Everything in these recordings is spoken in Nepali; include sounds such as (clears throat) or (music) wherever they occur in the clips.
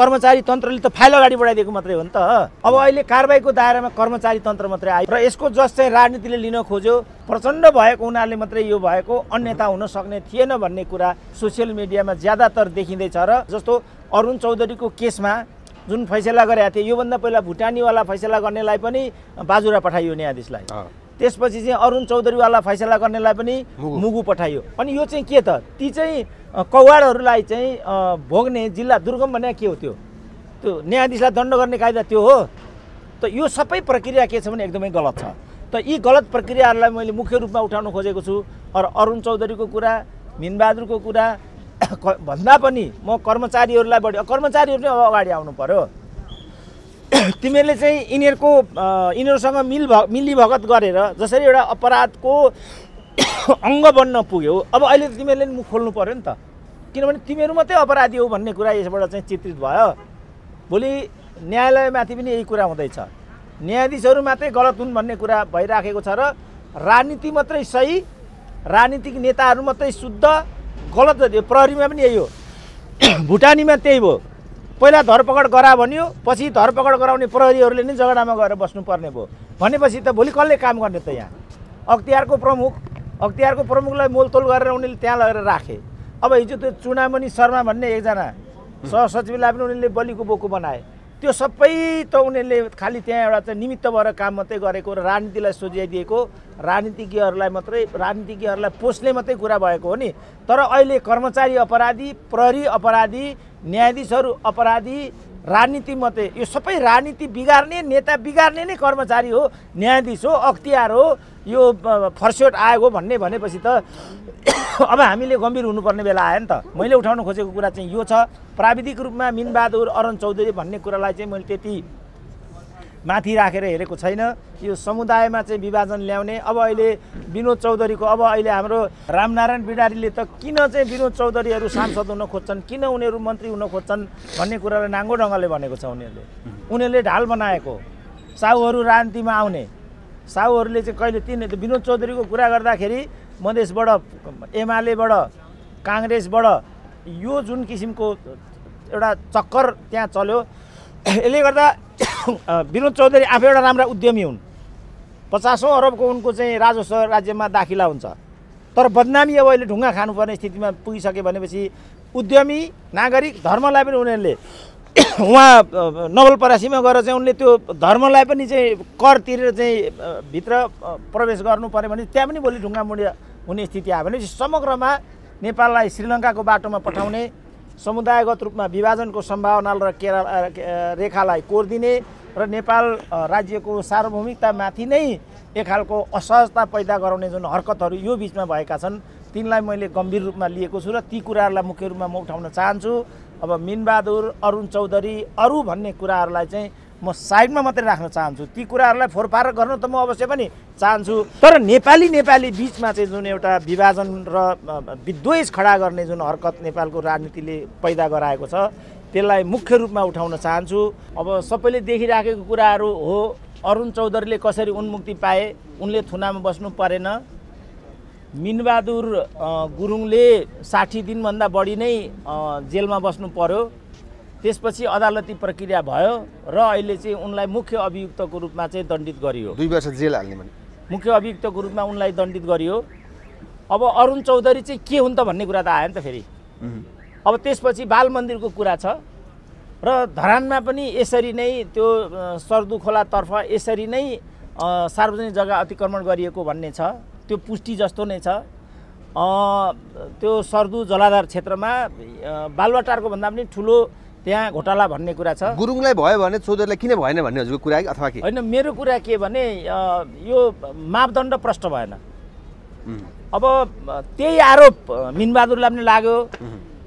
कर्मचारी तन्त्रले त फाइल अगाडि बढाइदिएको मात्रै हो नि त अब अहिले कारवाहीको दायरामा कर्मचारी तन्त्र मात्रै आयो र यसको जस चाहिँ राजनीतिले लिन खोज्यो प्रचण्ड भएको हुनाले मात्रै यो भएको अन्यथा हुन सक्ने थिएन भन्ने कुरा सोसियल मिडियामा ज्यादातर देखिँदैछ र जस्तो अरुण चौधरीको केसमा जुन फैसला गरेका थिए योभन्दा पहिला भुटानीवाला फैसला गर्नेलाई पनि बाजुरा पठाइयो न्यायाधीशलाई त्यसपछि चाहिँ अरुण चौधरीवाला फैसला गर्नेलाई पनि मुगु पठाइयो अनि यो चाहिँ के त ती चाहिँ कौवाडहरूलाई चाहिँ भोग्ने जिल्ला दुर्गम भने के हो त्यो त्यो न्यायाधीशलाई दण्ड गर्ने कायदा त्यो हो त यो सबै प्रक्रिया के छ भने एकदमै गलत छ त यी गलत प्रक्रियाहरूलाई मैले मुख्य रूपमा उठाउन खोजेको छु र अरुण चौधरीको कुरा मिनबहादुरको कुरा (coughs) भन्दा पनि म कर्मचारीहरूलाई बढी कर्मचारीहरू नै अब अगाडि आउनु पऱ्यो (coughs) तिमीहरूले चाहिँ यिनीहरूको यिनीहरूसँग मिल भ मिलीभगत गरेर जसरी एउटा अपराधको (coughs) अङ्ग बन्न पुग्यो अब अहिले त तिमीहरूले नि मुख खोल्नु पऱ्यो नि त किनभने तिमीहरू मात्रै अपराधी हो भन्ने कुरा यसबाट चाहिँ चित्रित भयो भोलि न्यायालयमाथि पनि यही कुरा हुँदैछ न्यायाधीशहरू मात्रै गलत हुन् भन्ने कुरा भइराखेको छ र राजनीति मात्रै सही राजनीतिक नेताहरू मात्रै शुद्ध गलत प्रहरीमा पनि यही हो (coughs) भुटानीमा त्यही भयो पहिला धरपकड गरा भन्यो पछि धरपकड गराउने प्रहरीहरूले नै झगडामा गएर बस्नुपर्ने भयो भनेपछि त भोलि कसले काम गर्ने त यहाँ अख्तियारको प्रमुख अख्तियारको प्रमुखलाई मोलतोल गरेर उनीहरूले त्यहाँ लगेर राखे अब हिजो त्यो चुनामणि शर्मा भन्ने एकजना सहसचिवलाई पनि उनीहरूले बलिको बोको बनाए त्यो सबै त उनीहरूले खालि त्यहाँ एउटा चाहिँ निमित्त भएर काम मात्रै गरेको र राजनीतिलाई सोझ्याइदिएको राजनीतिज्ञहरूलाई मात्रै राजनीतिज्ञहरूलाई पोस्ने मात्रै कुरा भएको हो नि तर अहिले कर्मचारी अपराधी प्रहरी अपराधी न्यायाधीशहरू अपराधी राजनीति मात्रै यो सबै राजनीति बिगार्ने नेता बिगार्ने नै कर्मचारी हो न्यायाधीश हो अख्तियार हो यो फर्स्योट आएको भन्ने भनेपछि त (coughs) अब हामीले गम्भीर हुनुपर्ने बेला आयो नि त मैले उठाउन खोजेको कुरा चाहिँ यो छ प्राविधिक रूपमा मिनबहादुर अरुण चौधरी भन्ने कुरालाई चाहिँ मैले त्यति माथि राखेर हेरेको छैन यो समुदायमा चाहिँ विभाजन ल्याउने अब अहिले विनोद चौधरीको अब अहिले हाम्रो रामनारायण बिडारीले त किन चाहिँ विनोद चौधरीहरू सांसद हुन खोज्छन् किन उनीहरू मन्त्री हुन खोज्छन् भन्ने कुरालाई नाङ्गो ढङ्गले भनेको छ उनीहरूले उनीहरूले ढाल बनाएको साहुहरू राजनीतिमा आउने साहुहरूले चाहिँ कहिले तिन विनोद चौधरीको कुरा गर्दाखेरि मधेसबाट एमालेबाट काङ्ग्रेसबाट यो जुन किसिमको एउटा चक्कर त्यहाँ चल्यो यसले गर्दा (coughs) विनोद चौधरी आफै एउटा राम्रा उद्यमी हुन् पचासौँ अरबको उनको चाहिँ राजस्व राज्यमा दाखिला हुन्छ तर बदनामी अब अहिले ढुङ्गा खानुपर्ने स्थितिमा पुगिसक्यो भनेपछि उद्यमी नागरिक धर्मलाई पनि उनीहरूले (coughs) उहाँ नवलपरासीमा गएर चाहिँ उनले त्यो धर्मलाई पनि चाहिँ कर तिरेर चाहिँ भित्र प्रवेश गर्नु पऱ्यो भने त्यहाँ पनि भोलि ढुङ्गा मुडिया हुने स्थिति आयो भने समग्रमा नेपाललाई श्रीलङ्काको बाटोमा पठाउने समुदायगत रूपमा विभाजनको सम्भावना र केरा रेखालाई कोरिदिने र नेपाल राज्यको सार्वभौमिकतामाथि नै एक खालको असहजता पैदा गराउने जुन हरकतहरू यो बिचमा भएका छन् तिनलाई मैले गम्भीर रूपमा लिएको छु र ती कुराहरूलाई मुख्य रूपमा म उठाउन चाहन्छु अब मिनबहादुर अरुण चौधरी अरू भन्ने कुराहरूलाई चाहिँ म साइडमा मात्रै राख्न चाहन्छु ती कुराहरूलाई फोरफार गर्न त म अवश्य पनि चाहन्छु तर नेपाली नेपाली बिचमा चाहिँ जुन एउटा विभाजन र विद्वेष खडा गर्ने जुन हरकत नेपालको राजनीतिले पैदा गराएको छ त्यसलाई मुख्य रूपमा उठाउन चाहन्छु अब सबैले देखिराखेको कुराहरू हो अरुण चौधरीले कसरी उन्मुक्ति पाए उनले थुनामा बस्नु परेन मिनबहादुर गुरुङले साठी दिनभन्दा बढी नै जेलमा बस्नु पर्यो त्यसपछि अदालती प्रक्रिया भयो र अहिले चाहिँ उनलाई मुख्य अभियुक्तको रूपमा चाहिँ दण्डित गरियो दुई वर्ष जेल हाल्ने भने मुख्य अभियुक्तको रूपमा उनलाई दण्डित गरियो अब अरुण चौधरी चाहिँ के हुन् त भन्ने कुरा त आयो नि त फेरि अब त्यसपछि बाल मन्दिरको कुरा छ र धरानमा पनि यसरी नै त्यो सरदुखोलातर्फ यसरी नै सार्वजनिक जग्गा अतिक्रमण गरिएको भन्ने छ त्यो पुष्टि जस्तो नै छ त्यो सर्दु जलाधार क्षेत्रमा बालुवाटारको भन्दा पनि ठुलो त्यहाँ घोटाला भन्ने कुरा छ गुरुङलाई भयो भने चौधरीलाई किन भएन भन्ने हजुरको कुरा अथवा के होइन मेरो कुरा के भने यो मापदण्ड प्रष्ट भएन अब त्यही आरोप मिनबहादुरलाई पनि लाग्यो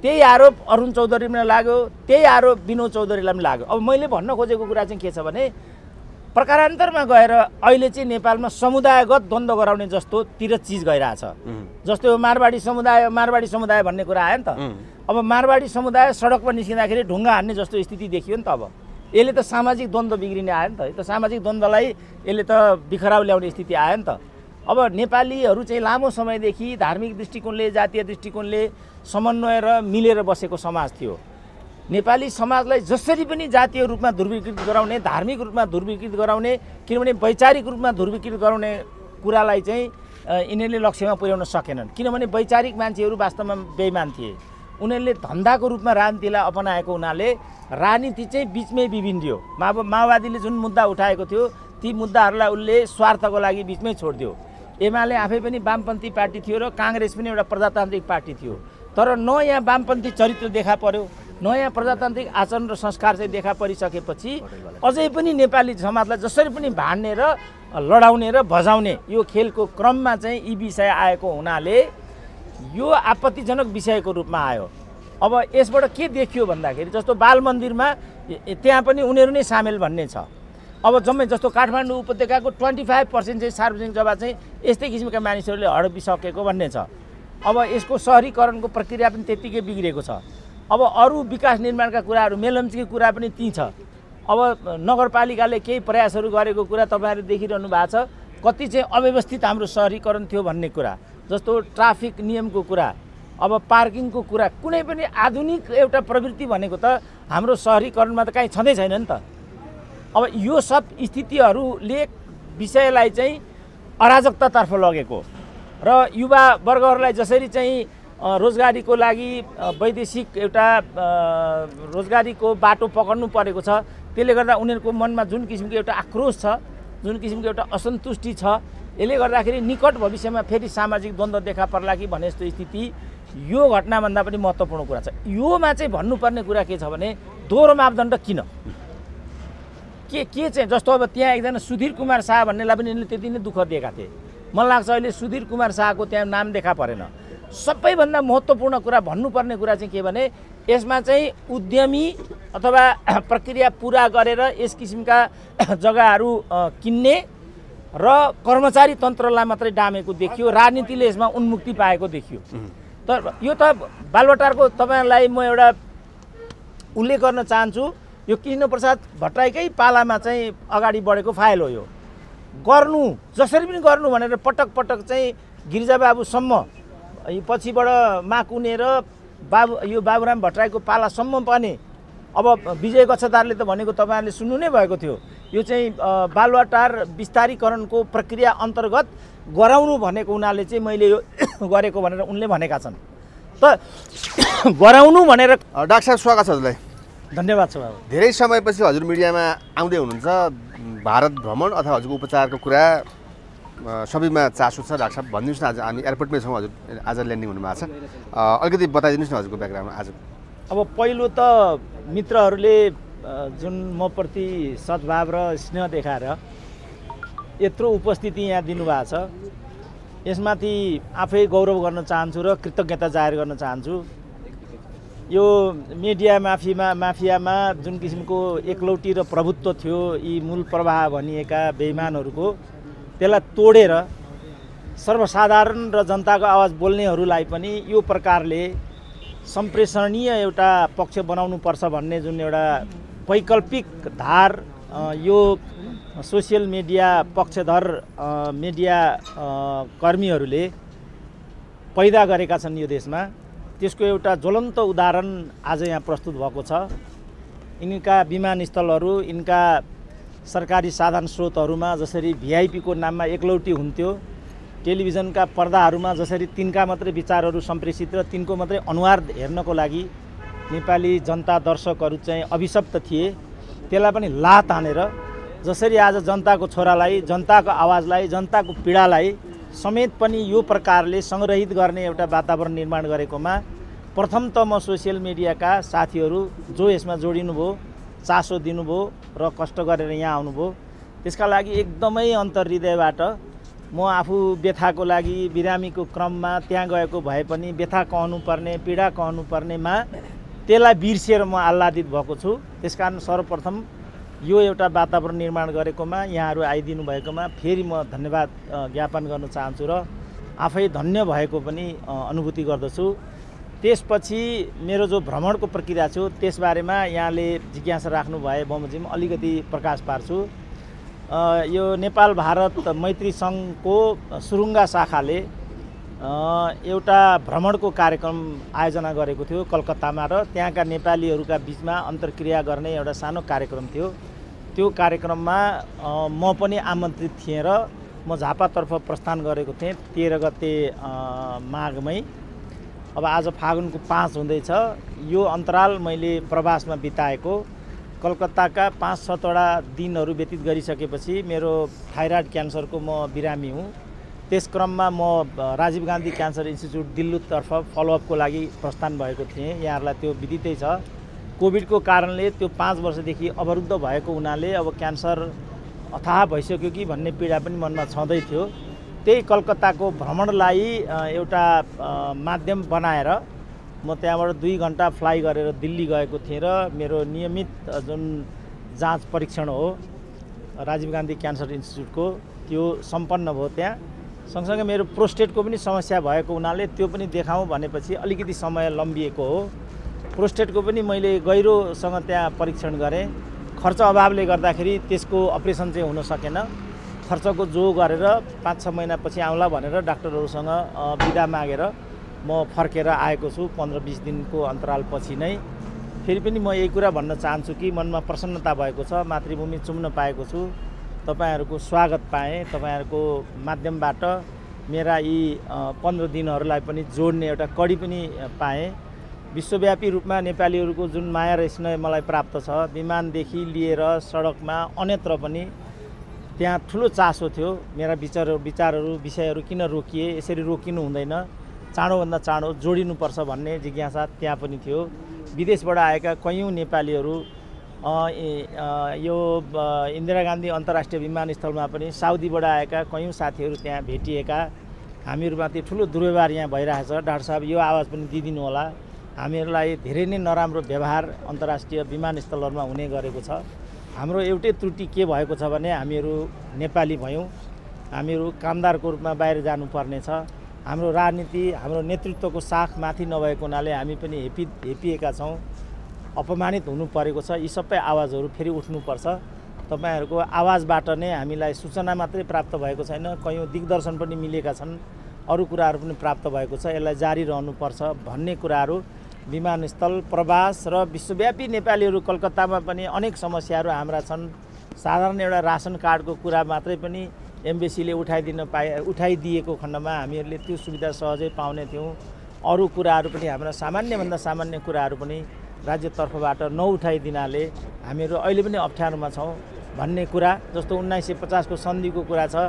त्यही आरोप अरुण चौधरी पनि लाग्यो त्यही आरोप विनोद चौधरीलाई पनि लाग्यो अब मैले भन्न खोजेको कुरा चाहिँ के छ भने प्रकारान्तरमा गएर अहिले चाहिँ नेपालमा समुदायगत द्वन्द्व गराउने जस्तोतिर चिज गइरहेछ जस्तो यो मारवाडी समुदाय मारवाडी समुदाय भन्ने कुरा आयो नि त अब मारवाडी समुदाय सडकमा निस्किँदाखेरि ढुङ्गा हान्ने जस्तो स्थिति देखियो नि त अब यसले त सामाजिक द्वन्द्व बिग्रिने आयो नि त यो त सामाजिक द्वन्द्वलाई यसले त बिखराउ ल्याउने स्थिति आयो नि त अब नेपालीहरू चाहिँ लामो समयदेखि धार्मिक दृष्टिकोणले जातीय दृष्टिकोणले समन्वय र मिलेर बसेको समाज थियो नेपाली समाजलाई जसरी पनि जातीय रूपमा ध्रुवीकृत गराउने धार्मिक रूपमा ध्रुवीकृत गराउने किनभने वैचारिक रूपमा ध्रुवीकृत गराउने कुरालाई चाहिँ यिनीहरूले लक्ष्यमा पुर्याउन सकेनन् किनभने वैचारिक मान्छेहरू वास्तवमा बेमान थिए उनीहरूले धन्दाको रूपमा राजनीतिलाई अपनाएको हुनाले राजनीति चाहिँ बिचमै बिबिन्डियो माओ माओवादीले जुन मुद्दा उठाएको थियो ती मुद्दाहरूलाई उसले स्वार्थको लागि बिचमै छोडिदियो एमाले आफै पनि वामपन्थी पार्टी थियो र काङ्ग्रेस पनि एउटा प्रजातान्त्रिक पार्टी थियो तर न यहाँ वामपन्थी चरित्र देखा पर्यो नयाँ प्रजातान्त्रिक आचरण र संस्कार चाहिँ देखा परिसकेपछि अझै पनि नेपाली समाजलाई जसरी पनि भाँड्ने र लडाउने र भजाउने यो खेलको क्रममा चाहिँ यी विषय आएको हुनाले यो आपत्तिजनक विषयको रूपमा आयो अब यसबाट के देखियो भन्दाखेरि जस्तो बाल मन्दिरमा त्यहाँ पनि उनीहरू नै सामेल भन्ने छ अब जम्मै जस्तो काठमाडौँ उपत्यकाको ट्वेन्टी फाइभ पर्सेन्ट चाहिँ सार्वजनिक जग्गा चाहिँ यस्तै किसिमका मानिसहरूले हडपिसकेको भन्ने छ अब यसको सहरीकरणको प्रक्रिया पनि त्यत्तिकै बिग्रेको छ अब अरू विकास निर्माणका कुराहरू मेलम्चीको कुरा पनि ती छ अब नगरपालिकाले केही प्रयासहरू गरेको कुरा तपाईँहरू देखिरहनु भएको छ कति चाहिँ अव्यवस्थित हाम्रो सहरीकरण थियो भन्ने कुरा जस्तो ट्राफिक नियमको कुरा अब पार्किङको कुरा कुनै पनि आधुनिक एउटा प्रवृत्ति भनेको त हाम्रो सहरीकरणमा त काहीँ छँदै छैन नि त अब यो सब स्थितिहरूले विषयलाई चाहिँ अराजकतातर्फ लगेको र युवावर्गहरूलाई जसरी चाहिँ रोजगारीको लागि वैदेशिक एउटा रोजगारीको बाटो पक्र्नु परेको छ त्यसले गर्दा उनीहरूको मनमा जुन किसिमको एउटा आक्रोश छ जुन किसिमको एउटा असन्तुष्टि छ यसले गर्दाखेरि निकट भविष्यमा फेरि सामाजिक द्वन्द्व देखा पर्ला कि भन्ने जस्तो स्थिति यो घटनाभन्दा पनि महत्त्वपूर्ण कुरा छ योमा चाहिँ भन्नुपर्ने कुरा के छ भने दोहोरो मापदण्ड किन के के चाहिँ जस्तो अब त्यहाँ एकजना सुधीर कुमार शाह भन्नेलाई पनि यिनले त्यति नै दुःख दिएका थिए मलाई लाग्छ अहिले सुधीर कुमार शाहको त्यहाँ नाम देखा परेन सबैभन्दा महत्त्वपूर्ण कुरा भन्नुपर्ने कुरा चाहिँ के भने यसमा चाहिँ उद्यमी अथवा (clears throat) प्रक्रिया पुरा गरेर यस किसिमका (clears throat) जग्गाहरू किन्ने र कर्मचारी तन्त्रलाई मात्रै डामेको देखियो राजनीतिले यसमा उन्मुक्ति पाएको देखियो तर यो त बालवटारको तपाईँलाई म एउटा उल्लेख गर्न चाहन्छु यो कृष्णप्रसाद भट्टराईकै पालामा चाहिँ अगाडि बढेको फाइल हो यो गर्नु जसरी पनि गर्नु भनेर पटक पटक चाहिँ गिरिजाबाबुसम्म पछिबाट माग उनेर बाबु यो बाबुराम भट्टराईको पालासम्म पनि अब विजय गच्छदारले त भनेको तपाईँहरूले सुन्नु नै भएको थियो यो चाहिँ बालुवाटार विस्तारीकरणको प्रक्रिया अन्तर्गत गराउनु भनेको हुनाले चाहिँ मैले यो (coughs) गरेको भनेर उनले भनेका छन् त (coughs) गराउनु भनेर डाक्टर साहब स्वागत छ हजुरलाई धन्यवाद छ बाबु धेरै समयपछि हजुर मिडियामा आउँदै हुनुहुन्छ भारत भ्रमण अथवा हजुरको उपचारको कुरा सबैमा चासो छ राख्छ भनिदिनुहोस् न आज हामी एयरपोर्टमै छौँ हजुर आज ल्यान्डिङ हुनुभएको छ अलिकति बताइदिनुहोस् न हजुरको ब्याकग्राउन्ड आज अब पहिलो त मित्रहरूले जुन म प्रति सद्भाव र स्नेह देखाएर यत्रो उपस्थिति यहाँ दिनुभएको छ यसमाथि आफै गौरव गर्न चाहन्छु र कृतज्ञता जाहेर गर्न चाहन्छु यो मिडिया माफीमा माफियामा जुन किसिमको एकलौटी र प्रभुत्व थियो यी मूल प्रवाह भनिएका बेइमानहरूको त्यसलाई तोडेर सर्वसाधारण र जनताको आवाज बोल्नेहरूलाई पनि यो प्रकारले सम्प्रेषणीय एउटा पक्ष बनाउनुपर्छ भन्ने जुन एउटा वैकल्पिक धार यो सोसियल मिडिया पक्षधर मिडिया कर्मीहरूले पैदा गरेका छन् यो देशमा त्यसको एउटा ज्वलन्त उदाहरण आज यहाँ प्रस्तुत भएको छ यिनका विमानस्थलहरू यिनका सरकारी साधन स्रोतहरूमा जसरी भिआइपीको नाममा एकलौटी हुन्थ्यो टेलिभिजनका पर्दाहरूमा जसरी तिनका मात्रै विचारहरू सम्प्रेषित र तिनको मात्रै अनुहार हेर्नको लागि नेपाली जनता दर्शकहरू चाहिँ अभिशप्त थिए त्यसलाई पनि लात हानेर जसरी आज जनताको छोरालाई जनताको आवाजलाई जनताको पीडालाई समेत पनि यो प्रकारले सङ्ग्रहित गर्ने एउटा वातावरण निर्माण गरेकोमा प्रथम त म सोसियल मिडियाका साथीहरू जो यसमा जोडिनुभयो चासो दिनुभयो र कष्ट गरेर यहाँ आउनुभयो त्यसका लागि एकदमै अन्तर हृदयबाट म आफू व्यथाको लागि बिरामीको क्रममा त्यहाँ गएको भए पनि व्यथा कहनु पर्ने पीडा कहनु पर्नेमा त्यसलाई बिर्सिएर म आह्लादित भएको छु त्यसकारण सर्वप्रथम यो एउटा वातावरण निर्माण गरेकोमा यहाँहरू आइदिनु भएकोमा फेरि म धन्यवाद ज्ञापन गर्न चाहन्छु र आफै धन्य भएको पनि अनुभूति गर्दछु त्यसपछि मेरो जो भ्रमणको प्रक्रिया थियो त्यसबारेमा यहाँले जिज्ञासा राख्नु राख्नुभए बमोजिम अलिकति प्रकाश पार्छु यो नेपाल भारत मैत्री सङ्घको सुरुङ्गा शाखाले एउटा भ्रमणको कार्यक्रम आयोजना गरेको थियो कलकत्तामा र त्यहाँका नेपालीहरूका बिचमा अन्तर्क्रिया गर्ने एउटा सानो कार्यक्रम थियो त्यो कार्यक्रममा म पनि आमन्त्रित थिएँ र म झापातर्फ प्रस्थान गरेको थिएँ तेह्र गते माघमै अब आज फागुनको पाँच हुँदैछ यो अन्तराल मैले प्रवासमा बिताएको कलकत्ताका पाँच सातवटा दिनहरू व्यतीत गरिसकेपछि मेरो थाइराइड क्यान्सरको म बिरामी हुँ त्यस क्रममा म राजीव गान्धी क्यान्सर इन्स्टिच्युट दिल्लुतर्फ फलोअपको लागि प्रस्थान भएको थिएँ यहाँहरूलाई त्यो विदितै छ कोभिडको कारणले त्यो पाँच वर्षदेखि अवरुद्ध भएको हुनाले अब क्यान्सर अथाह भइसक्यो कि भन्ने पीडा पनि मनमा छँदै थियो त्यही कलकत्ताको भ्रमणलाई एउटा माध्यम बनाएर म त्यहाँबाट दुई घन्टा फ्लाइ गरेर दिल्ली गएको थिएँ र मेरो नियमित जुन जाँच परीक्षण हो राजीव गान्धी क्यान्सर इन्स्टिच्युटको त्यो सम्पन्न भयो त्यहाँ सँगसँगै मेरो प्रोस्टेटको पनि समस्या भएको हुनाले त्यो पनि देखाउँ भनेपछि अलिकति समय लम्बिएको हो प्रोस्टेटको पनि मैले गहिरोसँग त्यहाँ परीक्षण गरेँ खर्च अभावले गर्दाखेरि त्यसको अपरेसन चाहिँ हुन सकेन खर्चको जो गरेर पाँच छ महिनापछि आउँला भनेर डाक्टरहरूसँग बिदा मागेर म फर्केर आएको छु पन्ध्र बिस दिनको अन्तरालपछि नै फेरि पनि म यही कुरा भन्न चाहन्छु कि मनमा प्रसन्नता भएको छ मातृभूमि चुम्न पाएको छु तपाईँहरूको स्वागत पाएँ तपाईँहरूको माध्यमबाट मेरा यी पन्ध्र दिनहरूलाई पनि जोड्ने एउटा कडी पनि पाएँ विश्वव्यापी रूपमा नेपालीहरूको जुन माया र स्नेह मलाई प्राप्त छ विमानदेखि लिएर सडकमा अन्यत्र पनि त्यहाँ ठुलो चासो थियो मेरा विचार विचारहरू विषयहरू किन रोकिए यसरी रोकिनु हुँदैन चाँडोभन्दा चाँडो जोडिनुपर्छ भन्ने जिज्ञासा त्यहाँ पनि थियो विदेशबाट आएका कैयौँ नेपालीहरू यो इन्दिरा गान्धी अन्तर्राष्ट्रिय विमानस्थलमा पनि साउदीबाट आएका कैयौँ साथीहरू त्यहाँ भेटिएका हामीहरूमाथि ठुलो दुर्व्यवहार यहाँ भइरहेछ डाक्टर साहब यो आवाज पनि दिइदिनु होला हामीहरूलाई धेरै नै नराम्रो व्यवहार अन्तर्राष्ट्रिय विमानस्थलहरूमा हुने गरेको छ हाम्रो एउटै त्रुटि के भएको छ भने हामीहरू नेपाली भयौँ हामीहरू कामदारको रूपमा बाहिर जानुपर्नेछ हाम्रो राजनीति हाम्रो नेतृत्वको साख माथि नभएको हुनाले हामी पनि हेपि हेपिएका छौँ अपमानित हुनु परेको छ यी सबै आवाजहरू फेरि उठ्नुपर्छ तपाईँहरूको आवाजबाट नै हामीलाई सूचना मात्रै प्राप्त भएको छैन कयौँ दिग्दर्शन पनि मिलेका छन् अरू कुराहरू पनि प्राप्त भएको छ यसलाई जारी रहनुपर्छ भन्ने कुराहरू विमानस्थल प्रवास र विश्वव्यापी नेपालीहरू कलकत्तामा पनि अनेक समस्याहरू हाम्रा छन् साधारण एउटा रासन कार्डको कुरा मात्रै पनि एम्बेसीले उठाइदिन पाए उठाइदिएको खण्डमा हामीहरूले त्यो सुविधा सहजै पाउने थियौँ अरू कुराहरू पनि हाम्रा सामान्यभन्दा सामान्य कुराहरू पनि राज्यतर्फबाट नउठाइदिनाले हामीहरू अहिले पनि अप्ठ्यारोमा छौँ भन्ने कुरा जस्तो उन्नाइस सय पचासको सन्धिको कुरा छ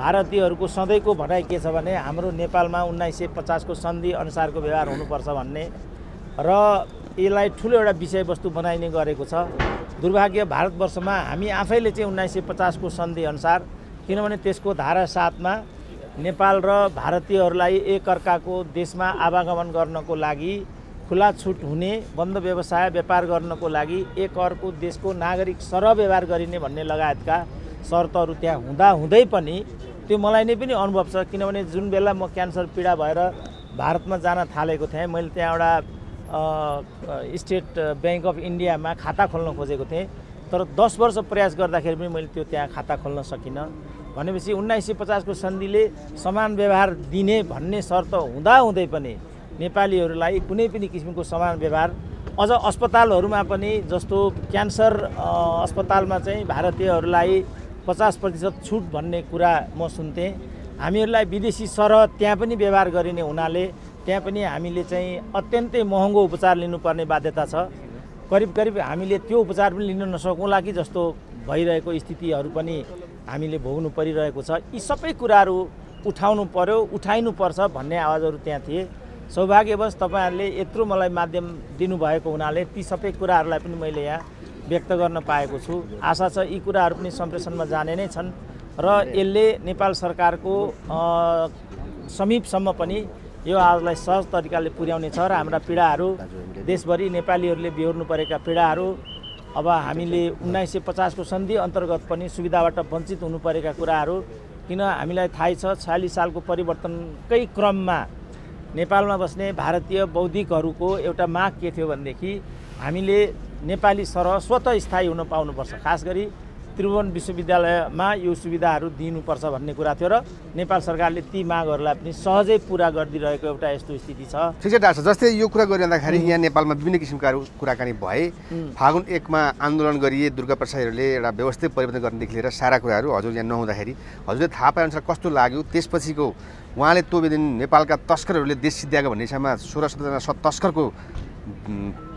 भारतीयहरूको सधैँको भनाइ के छ भने हाम्रो नेपालमा उन्नाइस सय पचासको सन्धि अनुसारको व्यवहार हुनुपर्छ भन्ने र यसलाई ठुलो एउटा विषयवस्तु बनाइने गरेको छ दुर्भाग्य भारतवर्षमा हामी आफैले चाहिँ उन्नाइस सय पचासको सन्धिअनुसार किनभने त्यसको धारा सातमा नेपाल र भारतीयहरूलाई एकअर्काको देशमा आवागमन गर्नको लागि खुला छुट हुने बन्द व्यवसाय व्यापार गर्नको लागि एक अर्को देशको नागरिक सरव्यवहार गरिने भन्ने लगायतका शर्तहरू त्यहाँ हुँदा हुँदै पनि त्यो मलाई नै पनि अनुभव छ किनभने जुन बेला म क्यान्सर पीडा भएर भारतमा जान थालेको थिएँ मैले त्यहाँ एउटा स्टेट ब्याङ्क अफ इन्डियामा खाता खोल्न खोजेको थिएँ तर दस वर्ष प्रयास गर्दाखेरि पनि मैले त्यो त्यहाँ खाता खोल्न सकिनँ भनेपछि उन्नाइस सय पचासको सन्धिले समान व्यवहार दिने भन्ने शर्त हुँदाहुँदै पनि नेपालीहरूलाई कुनै पनि किसिमको समान व्यवहार अझ अस्पतालहरूमा पनि जस्तो क्यान्सर अस्पतालमा चाहिँ भारतीयहरूलाई पचास प्रतिशत छुट भन्ने कुरा म सुन्थेँ हामीहरूलाई विदेशी सरह त्यहाँ पनि व्यवहार गरिने हुनाले त्यहाँ पनि हामीले चाहिँ अत्यन्तै महँगो उपचार लिनुपर्ने बाध्यता छ करिब करिब हामीले त्यो उपचार पनि लिन नसकौँला कि जस्तो भइरहेको स्थितिहरू पनि हामीले भोग्नु परिरहेको छ यी सबै कुराहरू उठाउनु पर्यो उठाइनुपर्छ भन्ने आवाजहरू त्यहाँ थिए सौभाग्यवश तपाईँहरूले यत्रो मलाई माध्यम दिनुभएको हुनाले ती सबै कुराहरूलाई पनि मैले यहाँ व्यक्त गर्न पाएको छु आशा छ यी कुराहरू पनि सम्प्रेषणमा जाने नै छन् र यसले नेपाल सरकारको समीपसम्म पनि यो आजलाई सहज तरिकाले पुर्याउने छ र हाम्रा पीडाहरू देशभरि नेपालीहरूले बिहोर्नु परेका पीडाहरू अब हामीले उन्नाइस सय पचासको सन्धि अन्तर्गत पनि सुविधाबाट वञ्चित हुनु परेका कुराहरू किन हामीलाई थाहै छ छयालिस सालको परिवर्तनकै क्रममा नेपालमा बस्ने भारतीय बौद्धिकहरूको एउटा माग के थियो भनेदेखि हामीले नेपाली सरह स्वत स्थायी हुन पाउनुपर्छ खास गरी त्रिभुवन विश्वविद्यालयमा यो सुविधाहरू दिनुपर्छ भन्ने कुरा थियो र नेपाल सरकारले ती मागहरूलाई पनि सहजै पुरा गरिदिइरहेको एउटा यस्तो स्थिति छ ठिक छ डाक्टर जस्तै यो कुरा गरिरहँदाखेरि यहाँ नेपालमा विभिन्न किसिमका कुराकानी भए फागुन एकमा आन्दोलन गरिए दुर्गा प्रसादहरूले एउटा व्यवस्थित परिवर्तन गर्नेदेखि लिएर सारा कुराहरू हजुर यहाँ नहुँदाखेरि हजुरले थाहा पाएअनुसार कस्तो लाग्यो त्यसपछिको उहाँले त्यो दिन नेपालका तस्करहरूले देश सिद्ध्याएको भन्ने हिसाबमा सोह्र सत्रजना तस्करको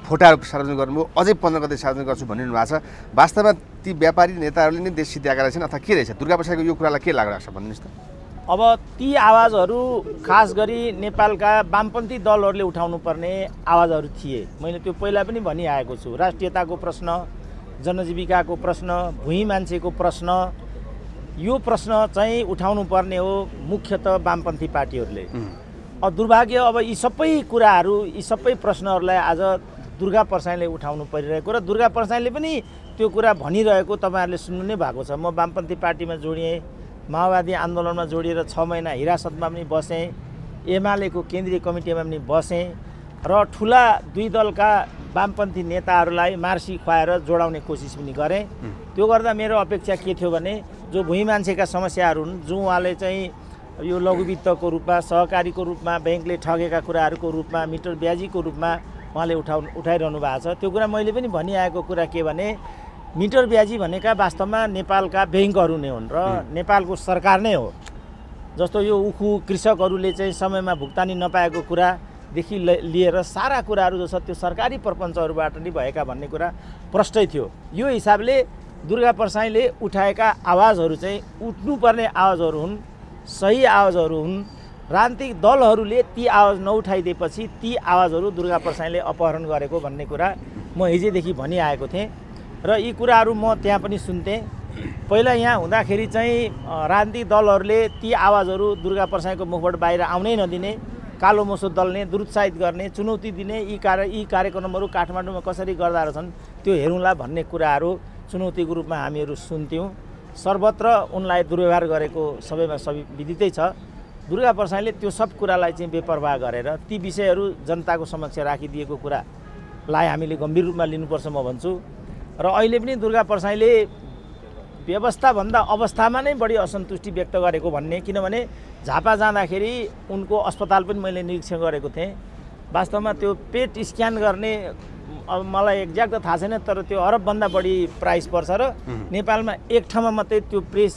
फोटाहरू सार्वजनिक गर्नुभयो अझै पन्ध्र गते सार्वजनिक गर्छु भनिरहनु भएको छ वास्तवमा ती व्यापारी नेताहरूले नै देश सिद्ध्याएका रहेछन् अथवा के रहेछ दुर्गा प्रसादको यो कुरालाई के छ भन्नुहोस् त अब ती आवाजहरू खास गरी नेपालका वामपन्थी दलहरूले उठाउनु पर्ने आवाजहरू थिए मैले त्यो पहिला पनि भनिआएको छु राष्ट्रियताको प्रश्न जनजीविकाको प्रश्न भुइँ मान्छेको प्रश्न यो प्रश्न चाहिँ उठाउनु पर्ने हो मुख्यत वामपन्थी पार्टीहरूले दुर्भाग्य अब यी सबै कुराहरू यी सबै प्रश्नहरूलाई आज दुर्गा प्रसाईले उठाउनु परिरहेको र दुर्गा प्रसाईले पनि त्यो कुरा भनिरहेको तपाईँहरूले सुन्नु नै भएको छ म वामपन्थी पार्टीमा जोडिएँ माओवादी आन्दोलनमा जोडिएर छ महिना हिरासतमा पनि बसेँ एमालेको केन्द्रीय कमिटीमा पनि बसेँ र ठुला दुई दलका वामपन्थी नेताहरूलाई मार्सी खुवाएर जोडाउने कोसिस पनि गरेँ त्यो गर्दा मेरो अपेक्षा के थियो भने जो भुइँ मान्छेका समस्याहरू हुन् जो उहाँले चाहिँ यो लघुवित्तको रूपमा सहकारीको रूपमा ब्याङ्कले ठगेका कुराहरूको रूपमा मिटर ब्याजीको रूपमा उहाँले उठाउनु उठाइरहनु भएको छ त्यो कुरा मैले पनि भनिआएको कुरा के भने मिटर ब्याजी भनेका वास्तवमा नेपालका ब्याङ्कहरू नै हुन् र नेपालको सरकार नै हो जस्तो यो उखु कृषकहरूले चाहिँ समयमा भुक्तानी नपाएको कुरादेखि लिएर सारा कुराहरू जस्तो त्यो सरकारी प्रपञ्चहरूबाट नै भएका भन्ने कुरा प्रष्टै थियो यो हिसाबले दुर्गा प्रसाईले उठाएका आवाजहरू चाहिँ उठ्नुपर्ने आवाजहरू हुन् सही आवाजहरू हुन् राजनीतिक दलहरूले ती आवाज नउठाइदिएपछि ती आवाजहरू दुर्गा प्रसाईले अपहरण गरेको भन्ने कुरा म हिजैदेखि भनिआएको थिएँ र यी कुराहरू म त्यहाँ पनि सुन्थेँ पहिला यहाँ हुँदाखेरि चाहिँ राजनीतिक दलहरूले ती आवाजहरू दुर्गा प्रसाईको मुखबाट बाहिर आउनै नदिने कालो मोसो दल्ने दुरुत्साहित गर्ने चुनौती दिने यी कार्य यी कार्यक्रमहरू काठमाडौँमा कसरी गर्दा रहेछन् त्यो हेरौँला भन्ने कुराहरू चुनौतीको रूपमा हामीहरू सुन्थ्यौँ सर्वत्र उनलाई दुर्व्यवहार गरेको सबैमा सबै विदितै छ दुर्गा प्रसाईले त्यो सब कुरालाई चाहिँ बेपरवाह गरेर ती विषयहरू जनताको समक्ष राखिदिएको कुरालाई हामीले गम्भीर रूपमा लिनुपर्छ म भन्छु र अहिले पनि दुर्गा प्रसाईले व्यवस्थाभन्दा अवस्थामा नै बढी असन्तुष्टि व्यक्त गरेको भन्ने किनभने झापा जाँदाखेरि उनको अस्पताल पनि मैले निरीक्षण गरेको थिएँ वास्तवमा त्यो पेट स्क्यान गर्ने अब मलाई एक्ज्याक्ट त थाहा छैन तर त्यो अरबभन्दा बढी प्राइस पर्छ र नेपालमा एक ठाउँमा मात्रै त्यो प्रेस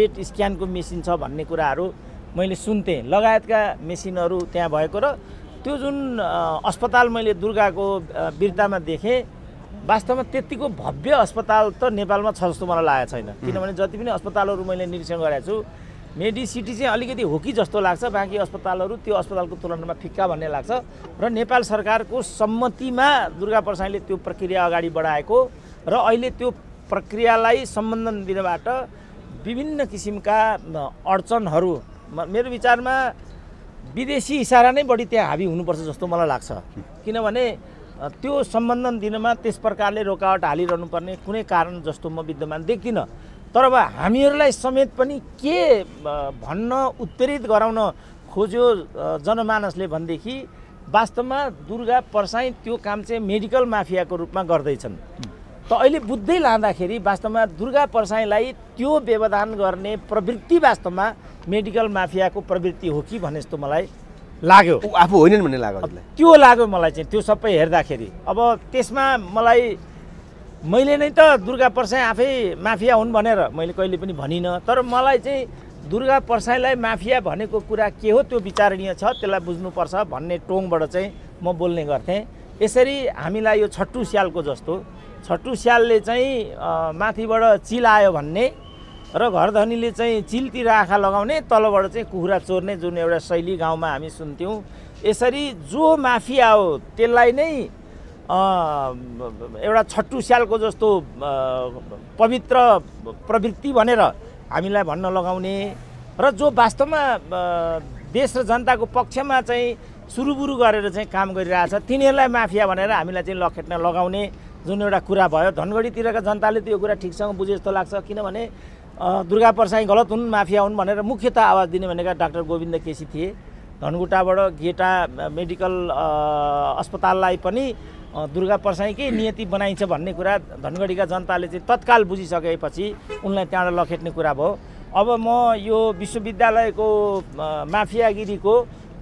पेट स्क्यानको मेसिन छ भन्ने कुराहरू मैले सुन्थेँ लगायतका मेसिनहरू त्यहाँ भएको र त्यो जुन अस्पताल मैले दुर्गाको बिर्तामा देखेँ वास्तवमा त्यतिको भव्य अस्पताल त नेपालमा छ जस्तो मलाई लागेको छैन किनभने जति पनि अस्पतालहरू मैले निरीक्षण गरेको छु मेडिसिटी चाहिँ अलिकति हो कि जस्तो लाग्छ बाँकी अस्पतालहरू त्यो अस्पतालको तुलनामा फिक्का भन्ने लाग्छ र नेपाल सरकारको सम्मतिमा दुर्गा प्रसाईले त्यो प्रक्रिया अगाडि बढाएको र अहिले त्यो प्रक्रियालाई सम्बन्धन दिनबाट विभिन्न किसिमका अडचनहरू मेरो विचारमा विदेशी इसारा नै बढी त्यहाँ हाबी हुनुपर्छ जस्तो मलाई लाग्छ किनभने त्यो सम्बन्धन दिनमा त्यस प्रकारले रोकावट हालिरहनु पर्ने कुनै कारण जस्तो म विद्यमान देख्दिनँ तर अब हामीहरूलाई समेत पनि के भन्न उत्प्रेरित गराउन खोज्यो जनमानसले भनेदेखि वास्तवमा दुर्गा पर्साई त्यो काम चाहिँ मेडिकल माफियाको रूपमा गर्दैछन् त अहिले बुझ्दै लाँदाखेरि वास्तवमा दुर्गा परसाईलाई त्यो व्यवधान गर्ने प्रवृत्ति वास्तवमा मेडिकल माफियाको प्रवृत्ति हो कि भने जस्तो मलाई लाग्यो आफू होइनन् भन्ने लाग्यो त्यो लाग्यो मलाई चाहिँ त्यो सबै हेर्दाखेरि अब त्यसमा मलाई मैले नै त दुर्गा परसाई आफै माफिया हुन् भनेर मैले कहिले पनि भनिनँ तर मलाई चाहिँ दुर्गा परसाईलाई माफिया भनेको कुरा के हो त्यो विचारणीय छ त्यसलाई बुझ्नुपर्छ भन्ने टोङबाट चाहिँ म बोल्ने गर्थेँ यसरी हामीलाई यो छट्टु स्यालको जस्तो छट्टु स्यालले चाहिँ माथिबाट चिल आयो भन्ने र घरधनीले चाहिँ चिलतिर आँखा लगाउने तलबाट चाहिँ कुखुरा चोर्ने जुन एउटा शैली गाउँमा हामी सुन्थ्यौँ यसरी जो माफिया हो त्यसलाई नै एउटा छट्टु स्यालको जस्तो पवित्र प्रवृत्ति भनेर हामीलाई भन्न लगाउने र जो वास्तवमा देश र जनताको पक्षमा चाहिँ सुरुबुरु गरेर चाहिँ काम गरिरहेछ तिनीहरूलाई माफिया भनेर हामीलाई चाहिँ लखेट्न लगाउने जुन एउटा कुरा भयो धनगढीतिरका जनताले त्यो कुरा ठिकसँग बुझे जस्तो लाग्छ किनभने दुर्गा परसाई गलत हुन् माफिया हुन् भनेर मुख्यत आवाज दिने भनेका डाक्टर गोविन्द केसी थिए धनगुटाबाट गेटा मेडिकल अस्पताललाई पनि दुर्गा के नियति बनाइन्छ भन्ने कुरा धनगढीका जनताले चाहिँ तत्काल बुझिसकेपछि उनलाई त्यहाँबाट लखेट्ने कुरा भयो अब म यो विश्वविद्यालयको माफियागिरीको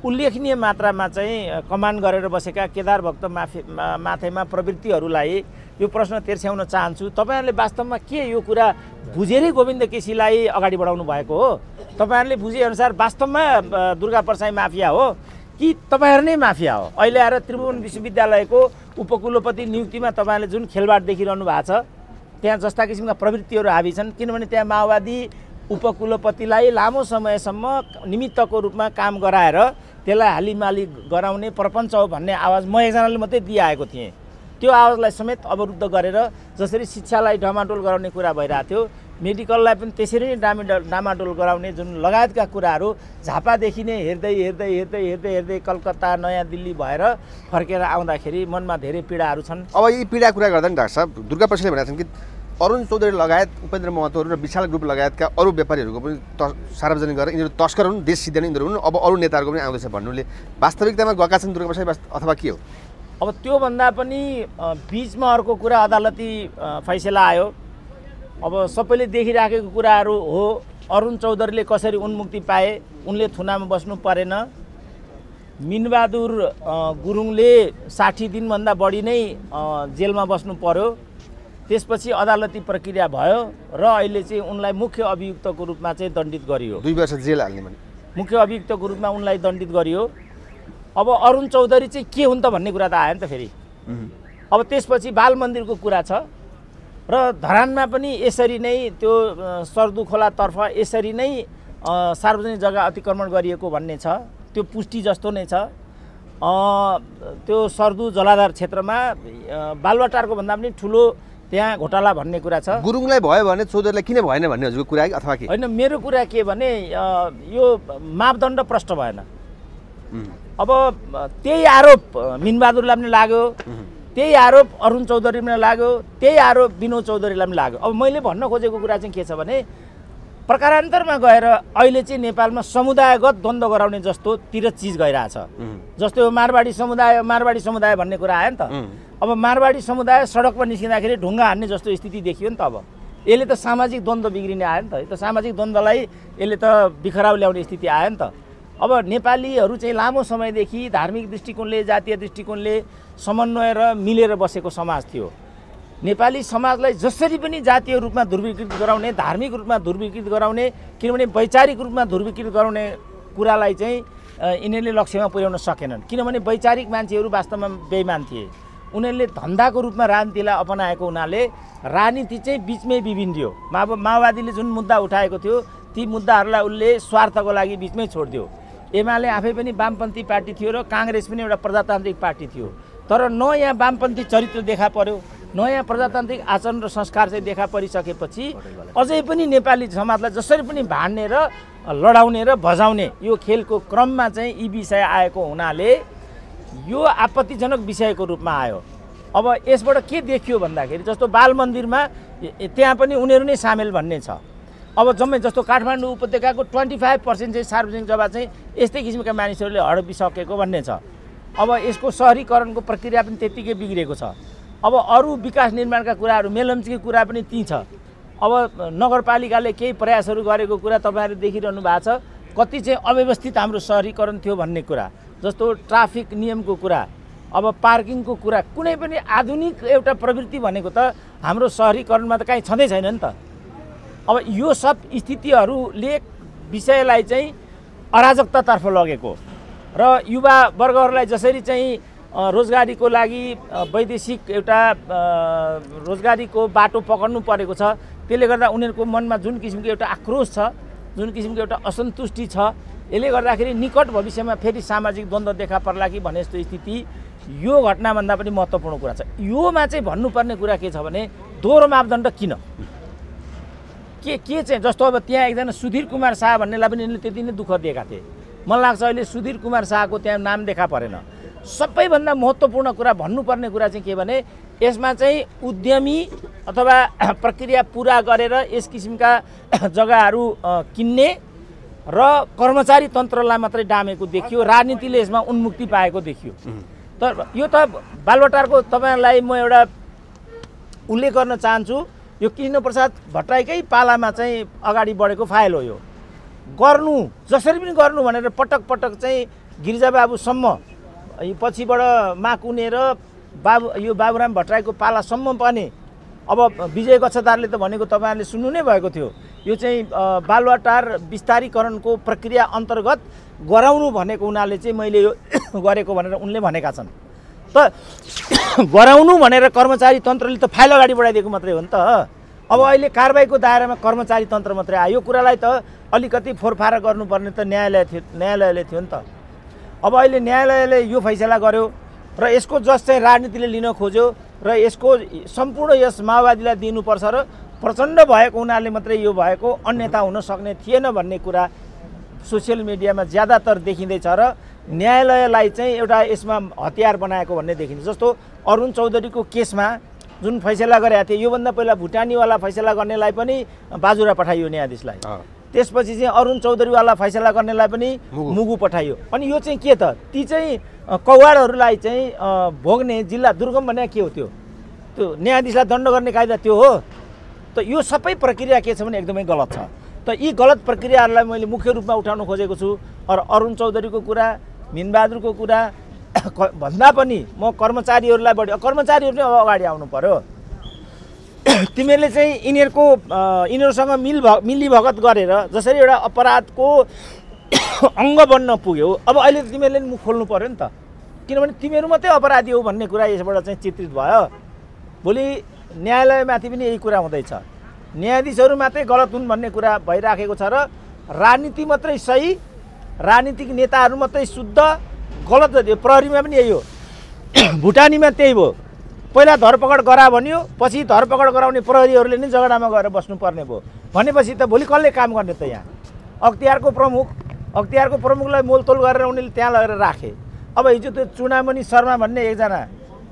उल्लेखनीय मात्रामा चाहिँ कमान गरेर बसेका केदार भक्त माफी माथेमा प्रवृत्तिहरूलाई यो प्रश्न तेर्स्याउन चाहन्छु तपाईँहरूले वास्तवमा के यो कुरा बुझेरै गोविन्द केसीलाई अगाडि बढाउनु भएको हो तपाईँहरूले बुझेअनुसार वास्तवमा दुर्गा प्रसाई माफिया हो कि तपाईँहरू नै माफिया हो अहिले आएर त्रिभुवन विश्वविद्यालयको उपकुलपति नियुक्तिमा तपाईँहरूले जुन खेलवाड देखिरहनु भएको छ त्यहाँ जस्ता किसिमका प्रवृत्तिहरू हाबी छन् किनभने त्यहाँ माओवादी उपकुलपतिलाई लामो समयसम्म निमित्तको रूपमा काम गराएर त्यसलाई हालिमाली गराउने प्रपञ्च हो भन्ने आवाज म एकजनाले मात्रै दिइआएको थिएँ त्यो आवाजलाई समेत अवरुद्ध गरेर जसरी शिक्षालाई डमाडोल गराउने कुरा भइरहेको थियो मेडिकललाई पनि त्यसरी नै डामिडोल डामाडोल गराउने जुन लगायतका कुराहरू झापादेखि नै हेर्दै हेर्दै हेर्दै हेर्दै हेर्दै कलकत्ता नयाँ दिल्ली भएर फर्केर आउँदाखेरि मनमा धेरै पीडाहरू छन् अब यी पीडा कुरा गर्दा नि डाक्टर साहब दुर्गा प्रसादले भनेका छन् कि अरुण चौधरी लगायत उपेन्द्र महतोहरू र विशाल ग्रुप लगायतका अरू व्यापारीहरूको पनि त सार्वजनिक गरेर यिनीहरू तस्कर हुन् देश सिद्धेन यिनीहरू हुन् अब अरू नेताहरूको पनि आउँदैछ भन्नुले वास्तविकतामा गएका छन् प्रसाद अथवा के हो अब त्योभन्दा पनि बिचमा अर्को कुरा अदालती फैसला आयो अब सबैले देखिराखेको कुराहरू हो अरुण चौधरीले कसरी उन्मुक्ति पाए उनले थुनामा बस्नु परेन मिनबहादुर गुरुङले साठी दिनभन्दा बढी नै जेलमा बस्नु पर्यो त्यसपछि अदालती प्रक्रिया भयो र अहिले चाहिँ उनलाई मुख्य अभियुक्तको रूपमा चाहिँ दण्डित गरियो दुई वर्ष जेल हाल्ने भने मुख्य अभियुक्तको रूपमा उनलाई दण्डित गरियो अब अरुण चौधरी चाहिँ के हुन् त भन्ने कुरा त आयो नि त फेरि अब त्यसपछि बाल मन्दिरको कुरा छ र धरानमा पनि यसरी नै त्यो सर्दु खोलातर्फ यसरी नै सार्वजनिक जग्गा अतिक्रमण गरिएको भन्ने छ त्यो पुष्टि जस्तो नै छ त्यो सर्दु जलाधार क्षेत्रमा बालुवाटारको भन्दा पनि ठुलो त्यहाँ घोटाला भन्ने कुरा छ गुरुङलाई भयो भने चौधरीलाई किन भएन भन्ने हजुरको कुरा अथवा के होइन मेरो कुरा के भने यो मापदण्ड प्रष्ट भएन अब त्यही आरोप मिनबहादुरलाई पनि लाग्यो त्यही आरोप अरुण पनि लाग्यो त्यही आरोप विनोद चौधरीलाई पनि लाग्यो अब मैले भन्न खोजेको कुरा चाहिँ के छ भने प्रकारान्तरमा गएर अहिले चाहिँ नेपालमा समुदायगत द्वन्द्व गराउने जस्तो तिर चिज गइरहेछ जस्तो यो मारवाडी समुदाय मारवाडी समुदाय भन्ने कुरा आयो नि त अब मारवाडी समुदाय सडकमा निस्किँदाखेरि ढुङ्गा हान्ने जस्तो स्थिति देखियो नि त अब यसले त सामाजिक द्वन्द्व बिग्रिने आयो नि त यो त सामाजिक द्वन्द्वलाई यसले त बिखराउ ल्याउने स्थिति आयो नि त अब नेपालीहरू चाहिँ लामो समयदेखि धार्मिक दृष्टिकोणले जातीय दृष्टिकोणले समन्वय र मिलेर बसेको समाज थियो नेपाली समाजलाई जसरी पनि जातीय रूपमा ध्रुवीकृत गराउने धार्मिक रूपमा ध्रुवीकृत गराउने किनभने वैचारिक रूपमा ध्रुवीकृत गराउने कुरालाई चाहिँ यिनीहरूले लक्ष्यमा पुर्याउन सकेनन् किनभने वैचारिक मान्छेहरू वास्तवमा बेमान थिए उनीहरूले धन्दाको रूपमा राजनीतिलाई अपनाएको हुनाले राजनीति चाहिँ बिचमै बिबिन्दियो माओ माओवादीले जुन मुद्दा उठाएको थियो ती मुद्दाहरूलाई उसले स्वार्थको लागि बिचमै छोडिदियो एमाले आफै पनि वामपन्थी पार्टी थियो र काङ्ग्रेस पनि एउटा प्रजातान्त्रिक पार्टी थियो तर न यहाँ वामपन्थी चरित्र देखा पर्यो नयाँ प्रजातान्त्रिक आचरण र संस्कार चाहिँ देखा परिसकेपछि अझै पनि नेपाली समाजलाई जसरी पनि भाँड्ने र लडाउने र भजाउने यो खेलको क्रममा चाहिँ यी विषय आएको हुनाले यो आपत्तिजनक विषयको रूपमा आयो अब यसबाट के देखियो भन्दाखेरि जस्तो बाल मन्दिरमा त्यहाँ पनि उनीहरू नै सामेल भन्ने छ अब जम्मै जस्तो काठमाडौँ उपत्यकाको ट्वेन्टी फाइभ पर्सेन्ट चाहिँ सार्वजनिक जग्गा चाहिँ यस्तै किसिमका मानिसहरूले हडपिसकेको भन्ने छ अब यसको सहरीकरणको प्रक्रिया पनि त्यत्तिकै बिग्रेको छ अब अरू विकास निर्माणका कुराहरू मेलम्चीको कुरा पनि ती छ अब नगरपालिकाले केही प्रयासहरू गरेको कुरा तपाईँहरू देखिरहनु भएको छ कति चाहिँ अव्यवस्थित हाम्रो सहरीकरण थियो भन्ने कुरा जस्तो ट्राफिक नियमको कुरा अब पार्किङको कुरा कुनै पनि आधुनिक एउटा प्रवृत्ति भनेको त हाम्रो सहरीकरणमा त काहीँ छँदै छैन नि त अब यो सब स्थितिहरूले विषयलाई चाहिँ अराजकतातर्फ लगेको र युवावर्गहरूलाई जसरी चाहिँ रोजगारीको लागि वैदेशिक एउटा रोजगारीको बाटो पक्र्नु परेको छ त्यसले गर्दा उनीहरूको मनमा जुन किसिमको एउटा आक्रोश छ जुन किसिमको एउटा असन्तुष्टि छ यसले गर्दाखेरि निकट भविष्यमा फेरि सामाजिक द्वन्द्व देखा पर्ला कि भन्ने जस्तो स्थिति यो घटनाभन्दा पनि महत्त्वपूर्ण कुरा छ योमा चाहिँ भन्नुपर्ने कुरा के छ भने दोहोरो मापदण्ड किन के के चाहिँ जस्तो अब त्यहाँ एकजना सुधीर कुमार शाह भन्नेलाई पनि यिनले त्यति नै दुःख दिएका थिए मलाई लाग्छ अहिले सुधीर कुमार शाहको त्यहाँ नाम देखा परेन सबैभन्दा महत्त्वपूर्ण कुरा भन्नुपर्ने कुरा चाहिँ के भने यसमा चाहिँ उद्यमी अथवा (clears throat) प्रक्रिया पुरा गरेर यस किसिमका (clears throat) जग्गाहरू किन्ने र कर्मचारी तन्त्रलाई मात्रै डामेको देखियो राजनीतिले यसमा उन्मुक्ति पाएको देखियो तर यो त बालवटारको तपाईँलाई म एउटा उल्लेख गर्न चाहन्छु यो कृष्णप्रसाद भट्टराईकै पालामा चाहिँ अगाडि बढेको फाइल हो यो गर्नु जसरी पनि गर्नु भनेर पटक पटक चाहिँ गिरिजाबाबुसम्म पछिबाट माग उनेर बाबु यो बाबुराम भट्टराईको पालासम्म पनि अब विजय गच्छदारले त भनेको तपाईँहरूले सुन्नु नै भएको थियो यो चाहिँ बालुवाटार विस्तारीकरणको प्रक्रिया अन्तर्गत गराउनु भनेको उनीहरूले चाहिँ मैले यो (coughs) गरेको भनेर उनले भनेका छन् त (coughs) गराउनु भनेर कर्मचारी तन्त्रले त फाइल अगाडि बढाइदिएको मात्रै हो नि त अब अहिले कारवाहीको दायरामा कर्मचारी तन्त्र मात्रै आयो कुरालाई त अलिकति फोरफार गर्नुपर्ने त न्यायालय थियो न्यायालयले थियो नि त अब अहिले न्यायालयले यो फैसला गर्यो र यसको जस चाहिँ राजनीतिले लिन खोज्यो र यसको सम्पूर्ण यस माओवादीलाई दिनुपर्छ र प्रचण्ड भएको हुनाले मात्रै यो भएको अन्यथा हुन सक्ने थिएन भन्ने कुरा सोसियल मिडियामा ज्यादातर देखिँदैछ र न्यायालयलाई चाहिँ एउटा यसमा हतियार बनाएको भन्ने देखिन्छ जस्तो अरुण चौधरीको केसमा जुन फैसला गरेका थिए योभन्दा पहिला भुटानीवाला फैसला गर्नेलाई पनि बाजुरा पठाइयो न्यायाधीशलाई त्यसपछि चाहिँ अरुण चौधरीवाला फैसला गर्नेलाई पनि मुगु पठाइयो अनि यो चाहिँ के त ती चाहिँ कौवाडहरूलाई चाहिँ भोग्ने जिल्ला दुर्गम भने के हो त्यो त्यो न्यायाधीशलाई दण्ड गर्ने कायदा त्यो हो त यो सबै प्रक्रिया के छ भने एकदमै गलत छ त यी गलत प्रक्रियाहरूलाई मैले मुख्य रूपमा उठाउन खोजेको छु अरू अरुण चौधरीको कुरा मिनबहादुरको कुरा (coughs) भन्दा पनि म कर्मचारीहरूलाई बढी कर्मचारीहरू नै अगाडि आउनु पऱ्यो (coughs) तिमीहरूले चाहिँ यिनीहरूको यिनीहरूसँग मिल भ मिलिभगत गरेर जसरी एउटा अपराधको (coughs) अङ्ग बन्न पुग्यो अब अहिले त तिमीहरूले नि मुख खोल्नु पऱ्यो नि त किनभने तिमीहरू मात्रै अपराधी हो भन्ने कुरा यसबाट चाहिँ चित्रित भयो भोलि न्यायालयमाथि पनि यही कुरा हुँदैछ न्यायाधीशहरू मात्रै गलत हुन् भन्ने कुरा भइराखेको छ र राजनीति मात्रै सही राजनीतिक नेताहरू मात्रै शुद्ध गलत प्रहरीमा पनि यही हो (coughs) भुटानीमा त्यही भयो पहिला धरपकड गरा भन्यो पछि धरपकड गराउने प्रहरीहरूले नै जगडामा गएर बस्नुपर्ने भयो भनेपछि त भोलि कसले काम गर्ने त यहाँ अख्तियारको प्रमुख अख्तियारको प्रमुखलाई मोलतोल गरेर उनीहरूले त्यहाँ लगेर राखे अब हिजो त्यो चुनामणि शर्मा भन्ने एकजना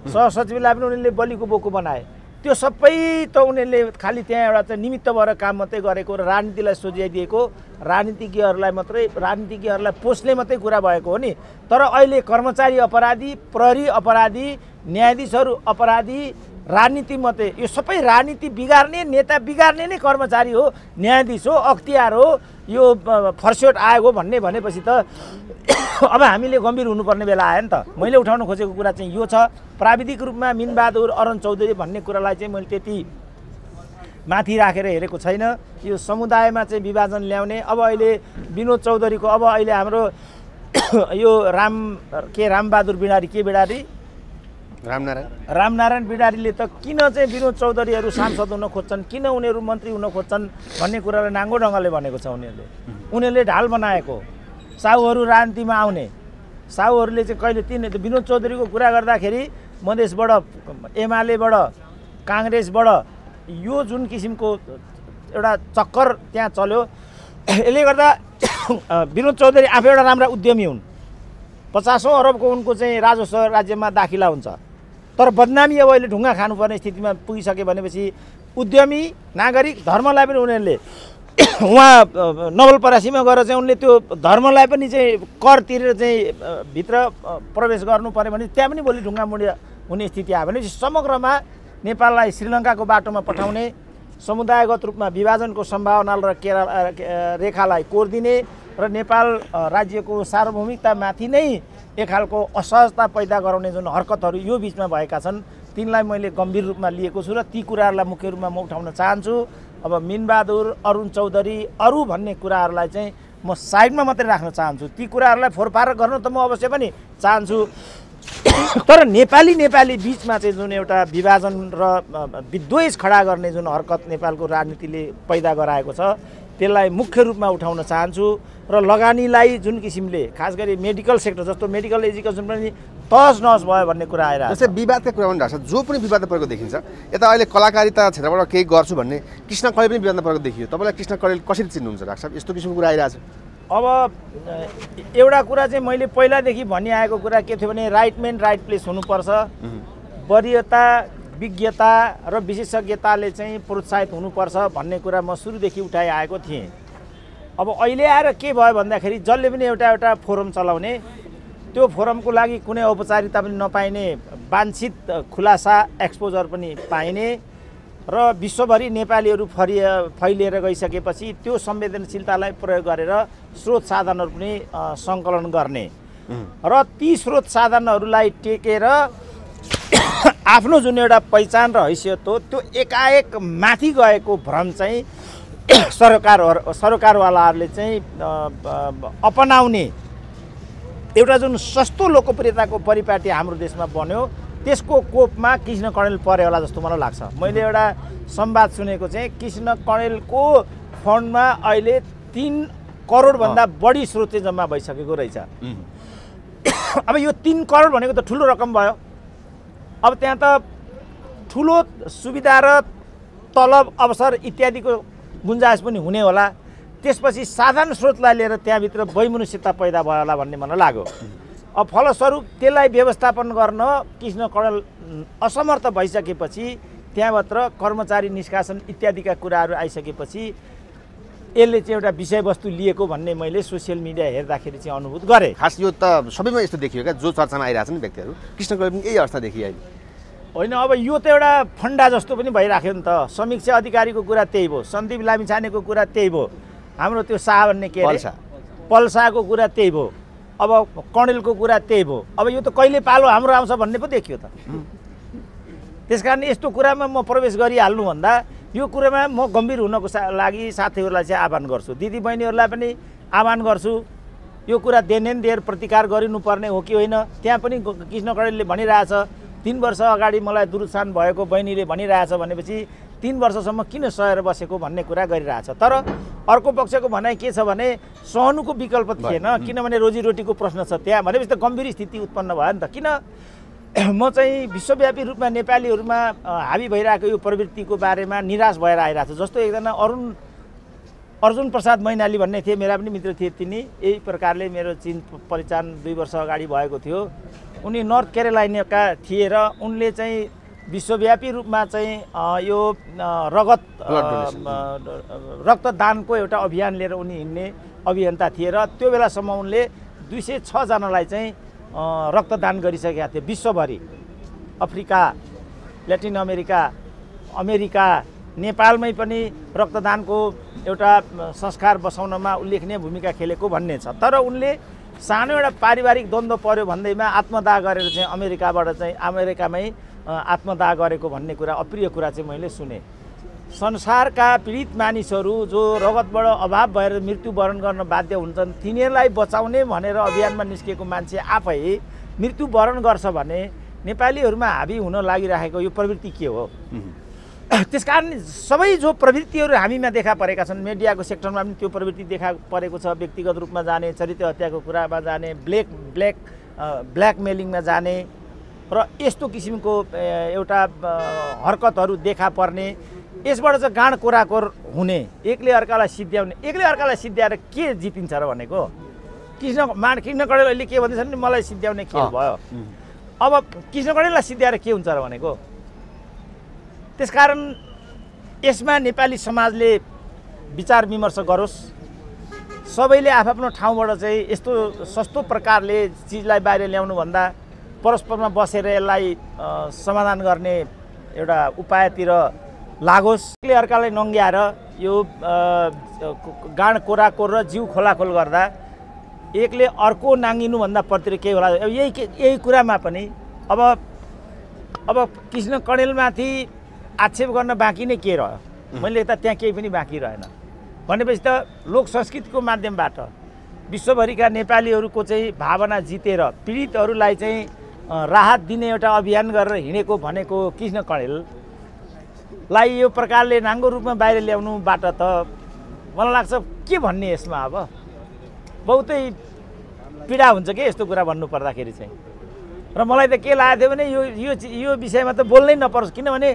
सहसचिवलाई पनि उनीहरूले बलिको बोको बनाए त्यो सबै त उनीहरूले खालि त्यहाँ एउटा चाहिँ निमित्त भएर काम मात्रै गरेको र राजनीतिलाई सोझ्याइदिएको राजनीतिज्ञहरूलाई मात्रै राजनीतिज्ञहरूलाई पोस्ने मात्रै कुरा भएको हो नि तर अहिले कर्मचारी अपराधी प्रहरी अपराधी न्यायाधीशहरू अपराधी राजनीति मात्रै यो सबै राजनीति बिगार्ने नेता बिगार्ने नै कर्मचारी हो न्यायाधीश हो अख्तियार हो यो फर्स्योट आएको भन्ने भनेपछि त (coughs) अब हामीले गम्भीर हुनुपर्ने बेला आयो नि त मैले उठाउन खोजेको कुरा चाहिँ यो छ प्राविधिक रूपमा मिनबहादुर अरुण चौधरी भन्ने कुरालाई चाहिँ मैले त्यति माथि राखेर हेरेको छैन यो समुदायमा चाहिँ विभाजन ल्याउने अब अहिले विनोद चौधरीको अब अहिले हाम्रो (coughs) यो राम के रामबहादुर बिडारी के बिडारी रामनारायण रामनारायण बिडारीले त किन चाहिँ विनोद चौधरीहरू सांसद हुन खोज्छन् किन उनीहरू मन्त्री हुन खोज्छन् भन्ने कुरालाई नाङ्गो ढङ्गले भनेको छ उनीहरूले उनीहरूले ढाल बनाएको साहुहरू राजनीतिमा आउने साहुहरूले चाहिँ कहिले तिन विनोद चौधरीको कुरा गर्दाखेरि मधेसबाट एमालेबाट काङ्ग्रेसबाट यो जुन किसिमको एउटा चक्कर त्यहाँ चल्यो यसले गर्दा (coughs) विनोद चौधरी आफै एउटा राम्रा उद्यमी हुन् पचासौँ अरबको उनको चाहिँ राजस्व राज्यमा दाखिला हुन्छ तर बदनामी अब अहिले ढुङ्गा खानुपर्ने स्थितिमा पुगिसक्यो भनेपछि उद्यमी नागरिक धर्मलाई पनि उनीहरूले (coughs) उहाँ नवलपरासीमा गएर चाहिँ उनले त्यो धर्मलाई पनि चाहिँ कर तिरेर चाहिँ भित्र प्रवेश गर्नु पऱ्यो भने त्यहाँ पनि भोलि ढुङ्गा मुडिया हुने स्थिति आयो भनेपछि समग्रमा नेपाललाई श्रीलङ्काको बाटोमा पठाउने समुदायगत रूपमा विभाजनको सम्भावना र केरा रेखालाई कोरिदिने र नेपाल राज्यको सार्वभौमिकतामाथि नै एक खालको असहजता पैदा गराउने जुन हरकतहरू यो बिचमा भएका छन् तिनलाई मैले गम्भीर रूपमा लिएको छु र ती कुराहरूलाई मुख्य रूपमा म उठाउन चाहन्छु अब मिनबहादुर अरुण चौधरी अरू भन्ने कुराहरूलाई चाहिँ म साइडमा मात्रै राख्न चाहन्छु ती कुराहरूलाई फोरफार गर्न त म अवश्य पनि चाहन्छु (coughs) तर नेपाली नेपाली बिचमा चाहिँ जुन एउटा विभाजन र विद्वेष खडा गर्ने जुन हरकत नेपालको राजनीतिले पैदा गराएको छ त्यसलाई मुख्य रूपमा उठाउन चाहन्छु र लगानीलाई जुन किसिमले खास गरी मेडिकल सेक्टर जस्तो मेडिकल एजुकेसन पनि तहस नहस भयो भन्ने कुरा आएर जस्तै विवादको कुरा पनि रहेछ जो पनि विवाद परेको देखिन्छ यता अहिले कलाकारिता क्षेत्रबाट केही गर्छु भन्ने कृष्ण कडेल पनि विवाद परेको देखियो तपाईँलाई कृष्ण कडेल कसरी चिन्नुहुन्छ डाक्टर साहब यस्तो किसिमको कुरा आइरहेको छ अब एउटा कुरा चाहिँ मैले पहिलादेखि भनिआएको कुरा के थियो भने राइट मेन राइट प्लेस हुनुपर्छ वरियता विज्ञता र विशेषज्ञताले चाहिँ प्रोत्साहित हुनुपर्छ भन्ने कुरा म सुरुदेखि उठाइआएको थिएँ अब अहिले आएर के भयो भन्दाखेरि जसले पनि एउटा एउटा फोरम चलाउने त्यो फोरमको लागि कुनै औपचारिकता पनि नपाइने वाञ्छित खुलासा एक्सपोजर पनि पाइने र विश्वभरि नेपालीहरू फरि फैलिएर गइसकेपछि त्यो संवेदनशीलतालाई प्रयोग गरेर स्रोत साधनहरू पनि सङ्कलन गर्ने र ती स्रोत साधनहरूलाई टेकेर आफ्नो जुन एउटा पहिचान र हैसियत हो त्यो एकाएक माथि गएको भ्रम चाहिँ (coughs) सरकार सरकारवालाहरूले चाहिँ अपनाउने एउटा जुन सस्तो लोकप्रियताको परिपाटी हाम्रो देशमा बन्यो त्यसको कोपमा कृष्ण कणेल परे होला जस्तो मलाई लाग्छ मैले एउटा संवाद सुनेको चाहिँ कृष्ण कणेलको फन्डमा अहिले तिन करोडभन्दा बढी स्रोत चाहिँ जम्मा भइसकेको रहेछ (coughs) अब यो तिन करोड भनेको त ठुलो रकम भयो अब त्यहाँ त ठुलो सुविधा र तलब अवसर इत्यादिको गुन्जास पनि हुने होला त्यसपछि साधारण स्रोतलाई लिएर त्यहाँभित्र वैमनुष्यता पैदा भयो होला भन्ने मलाई लाग्यो अब फलस्वरूप त्यसलाई व्यवस्थापन गर्न कृष्ण कडल असमर्थ भइसकेपछि त्यहाँबाट कर्मचारी निष्कासन इत्यादिका कुराहरू आइसकेपछि यसले चाहिँ एउटा विषयवस्तु लिएको भन्ने मैले सोसियल मिडिया हेर्दाखेरि चाहिँ अनुभूत गरेँ खास यो त सबैमा यस्तो देखियो क्या जो चर्चामा आइरहेको छ नि व्यक्तिहरू कृष्ण पनि यही अवस्था देखियो अहिले होइन अब यो त एउटा फन्डा जस्तो पनि भइराख्यो नि त समीक्षा अधिकारीको कुरा त्यही भयो सन्दीप लामिछानेको कुरा त्यही भयो हाम्रो त्यो शाह भन्ने के पल्सा पल्साको कुरा त्यही भयो अब कणेलको कुरा त्यही भयो अब यो त कहिले पालो हाम्रो आउँछ भन्ने पो देखियो त त्यस कारण यस्तो कुरामा म प्रवेश गरिहाल्नुभन्दा यो कुरोमा म गम्भीर हुनको सा लागि साथीहरूलाई चाहिँ आह्वान गर्छु दिदीबहिनीहरूलाई पनि आह्वान गर्छु यो कुरा देन देर प्रतिकार गरिनुपर्ने हो कि होइन त्यहाँ पनि कृष्ण कडेलले भनिरहेछ तिन वर्ष अगाडि मलाई दुरुत्सान भएको बहिनीले भनिरहेछ भनेपछि तिन वर्षसम्म किन सहेर बसेको भन्ने कुरा गरिरहेछ तर अर्को पक्षको भनाइ के छ भने सहनुको विकल्प थिएन किनभने रोजीरोटीको प्रश्न छ त्यहाँ भनेपछि त गम्भीर स्थिति उत्पन्न भयो नि त किन (coughs) म चाहिँ विश्वव्यापी रूपमा नेपालीहरूमा हाबी भइरहेको यो प्रवृत्तिको बारेमा निराश भएर आइरहेको छ जस्तो एकजना अरुण अर्जुन प्रसाद मैनाली भन्ने थिए मेरा पनि मित्र थिए तिनी यही प्रकारले मेरो चिन पहिचान दुई वर्ष अगाडि भएको थियो उनी नर्थ केरलानिया थिए र उनले चाहिँ विश्वव्यापी रूपमा चाहिँ यो रगत रक्तदानको एउटा अभियान लिएर उनी हिँड्ने अभियन्ता थिए र त्यो बेलासम्म उनले दुई सय छजनालाई चाहिँ रक्तदान गरिसकेका थिए विश्वभरि अफ्रिका ल्याटिन अमेरिका अमेरिका नेपालमै पनि रक्तदानको एउटा संस्कार बसाउनमा उल्लेखनीय भूमिका खेलेको भन्ने छ तर उनले सानो एउटा पारिवारिक द्वन्द्व पऱ्यो भन्दैमा आत्मदाह गरेर चाहिँ अमेरिकाबाट चाहिँ अमेरिकामै आत्मदाह गरेको भन्ने कुरा अप्रिय कुरा चाहिँ मैले सुनेँ संसारका पीडित मानिसहरू जो रगतबाट अभाव भएर मृत्युवरण गर्न बाध्य हुन्छन् तिनीहरूलाई बचाउने भनेर अभियानमा निस्केको मान्छे आफै मृत्युवरण गर्छ भने नेपालीहरूमा हाबी हुन लागिरहेको यो प्रवृत्ति के हो त्यस कारण सबै जो प्रवृत्तिहरू हामीमा देखा परेका छन् मिडियाको सेक्टरमा पनि त्यो प्रवृत्ति देखा परेको छ व्यक्तिगत रूपमा जाने चरित्र हत्याको कुरामा जाने ब्ल्याक ब्ल्याक ब्ल्याकमेलिङमा जाने र यस्तो किसिमको एउटा हरकतहरू देखा पर्ने यसबाट चाहिँ गाँड कोराकोर हुने एकले अर्कालाई सिद्ध्याउने एकले अर्कालाई सिद्ध्याएर के जितिन्छ र भनेको कृष्ण मा कृष्ण अहिले के भन्दैछ भने मलाई सिद्ध्याउने खेल भयो अब कृष्ण कडेललाई सिद्ध्याएर के हुन्छ र भनेको त्यसकारण यसमा नेपाली समाजले विचार विमर्श गरोस् सबैले आफ्नो ठाउँबाट चाहिँ यस्तो सस्तो प्रकारले चिजलाई बाहिर ल्याउनुभन्दा परस्परमा बसेर यसलाई समाधान गर्ने एउटा उपायतिर लागोस् अर्कालाई नङ्ग्याएर यो गाँड कोराकोर र जिउ खोलाखोल गर्दा एकले अर्को नाङ्गिनुभन्दा पतिर केही होला यही यही कुरामा पनि अब अब कृष्ण कणेलमाथि आक्षेप गर्न बाँकी नै के रह्यो मैले यता त्यहाँ केही पनि बाँकी रहेन भनेपछि त लोक संस्कृतिको माध्यमबाट विश्वभरिका नेपालीहरूको चाहिँ भावना जितेर पीडितहरूलाई चाहिँ राहत दिने एउटा अभियान गरेर हिँडेको भनेको कृष्ण कणेल लाई यो प्रकारले नाङ्गो रूपमा बाहिर ल्याउनुबाट त मलाई लाग्छ के भन्ने यसमा अब बहुतै पीडा हुन्छ कि यस्तो कुरा भन्नुपर्दाखेरि चाहिँ र मलाई त के लागेको थियो भने यो यो यो विषयमा त बोल्नै नपरोस् किनभने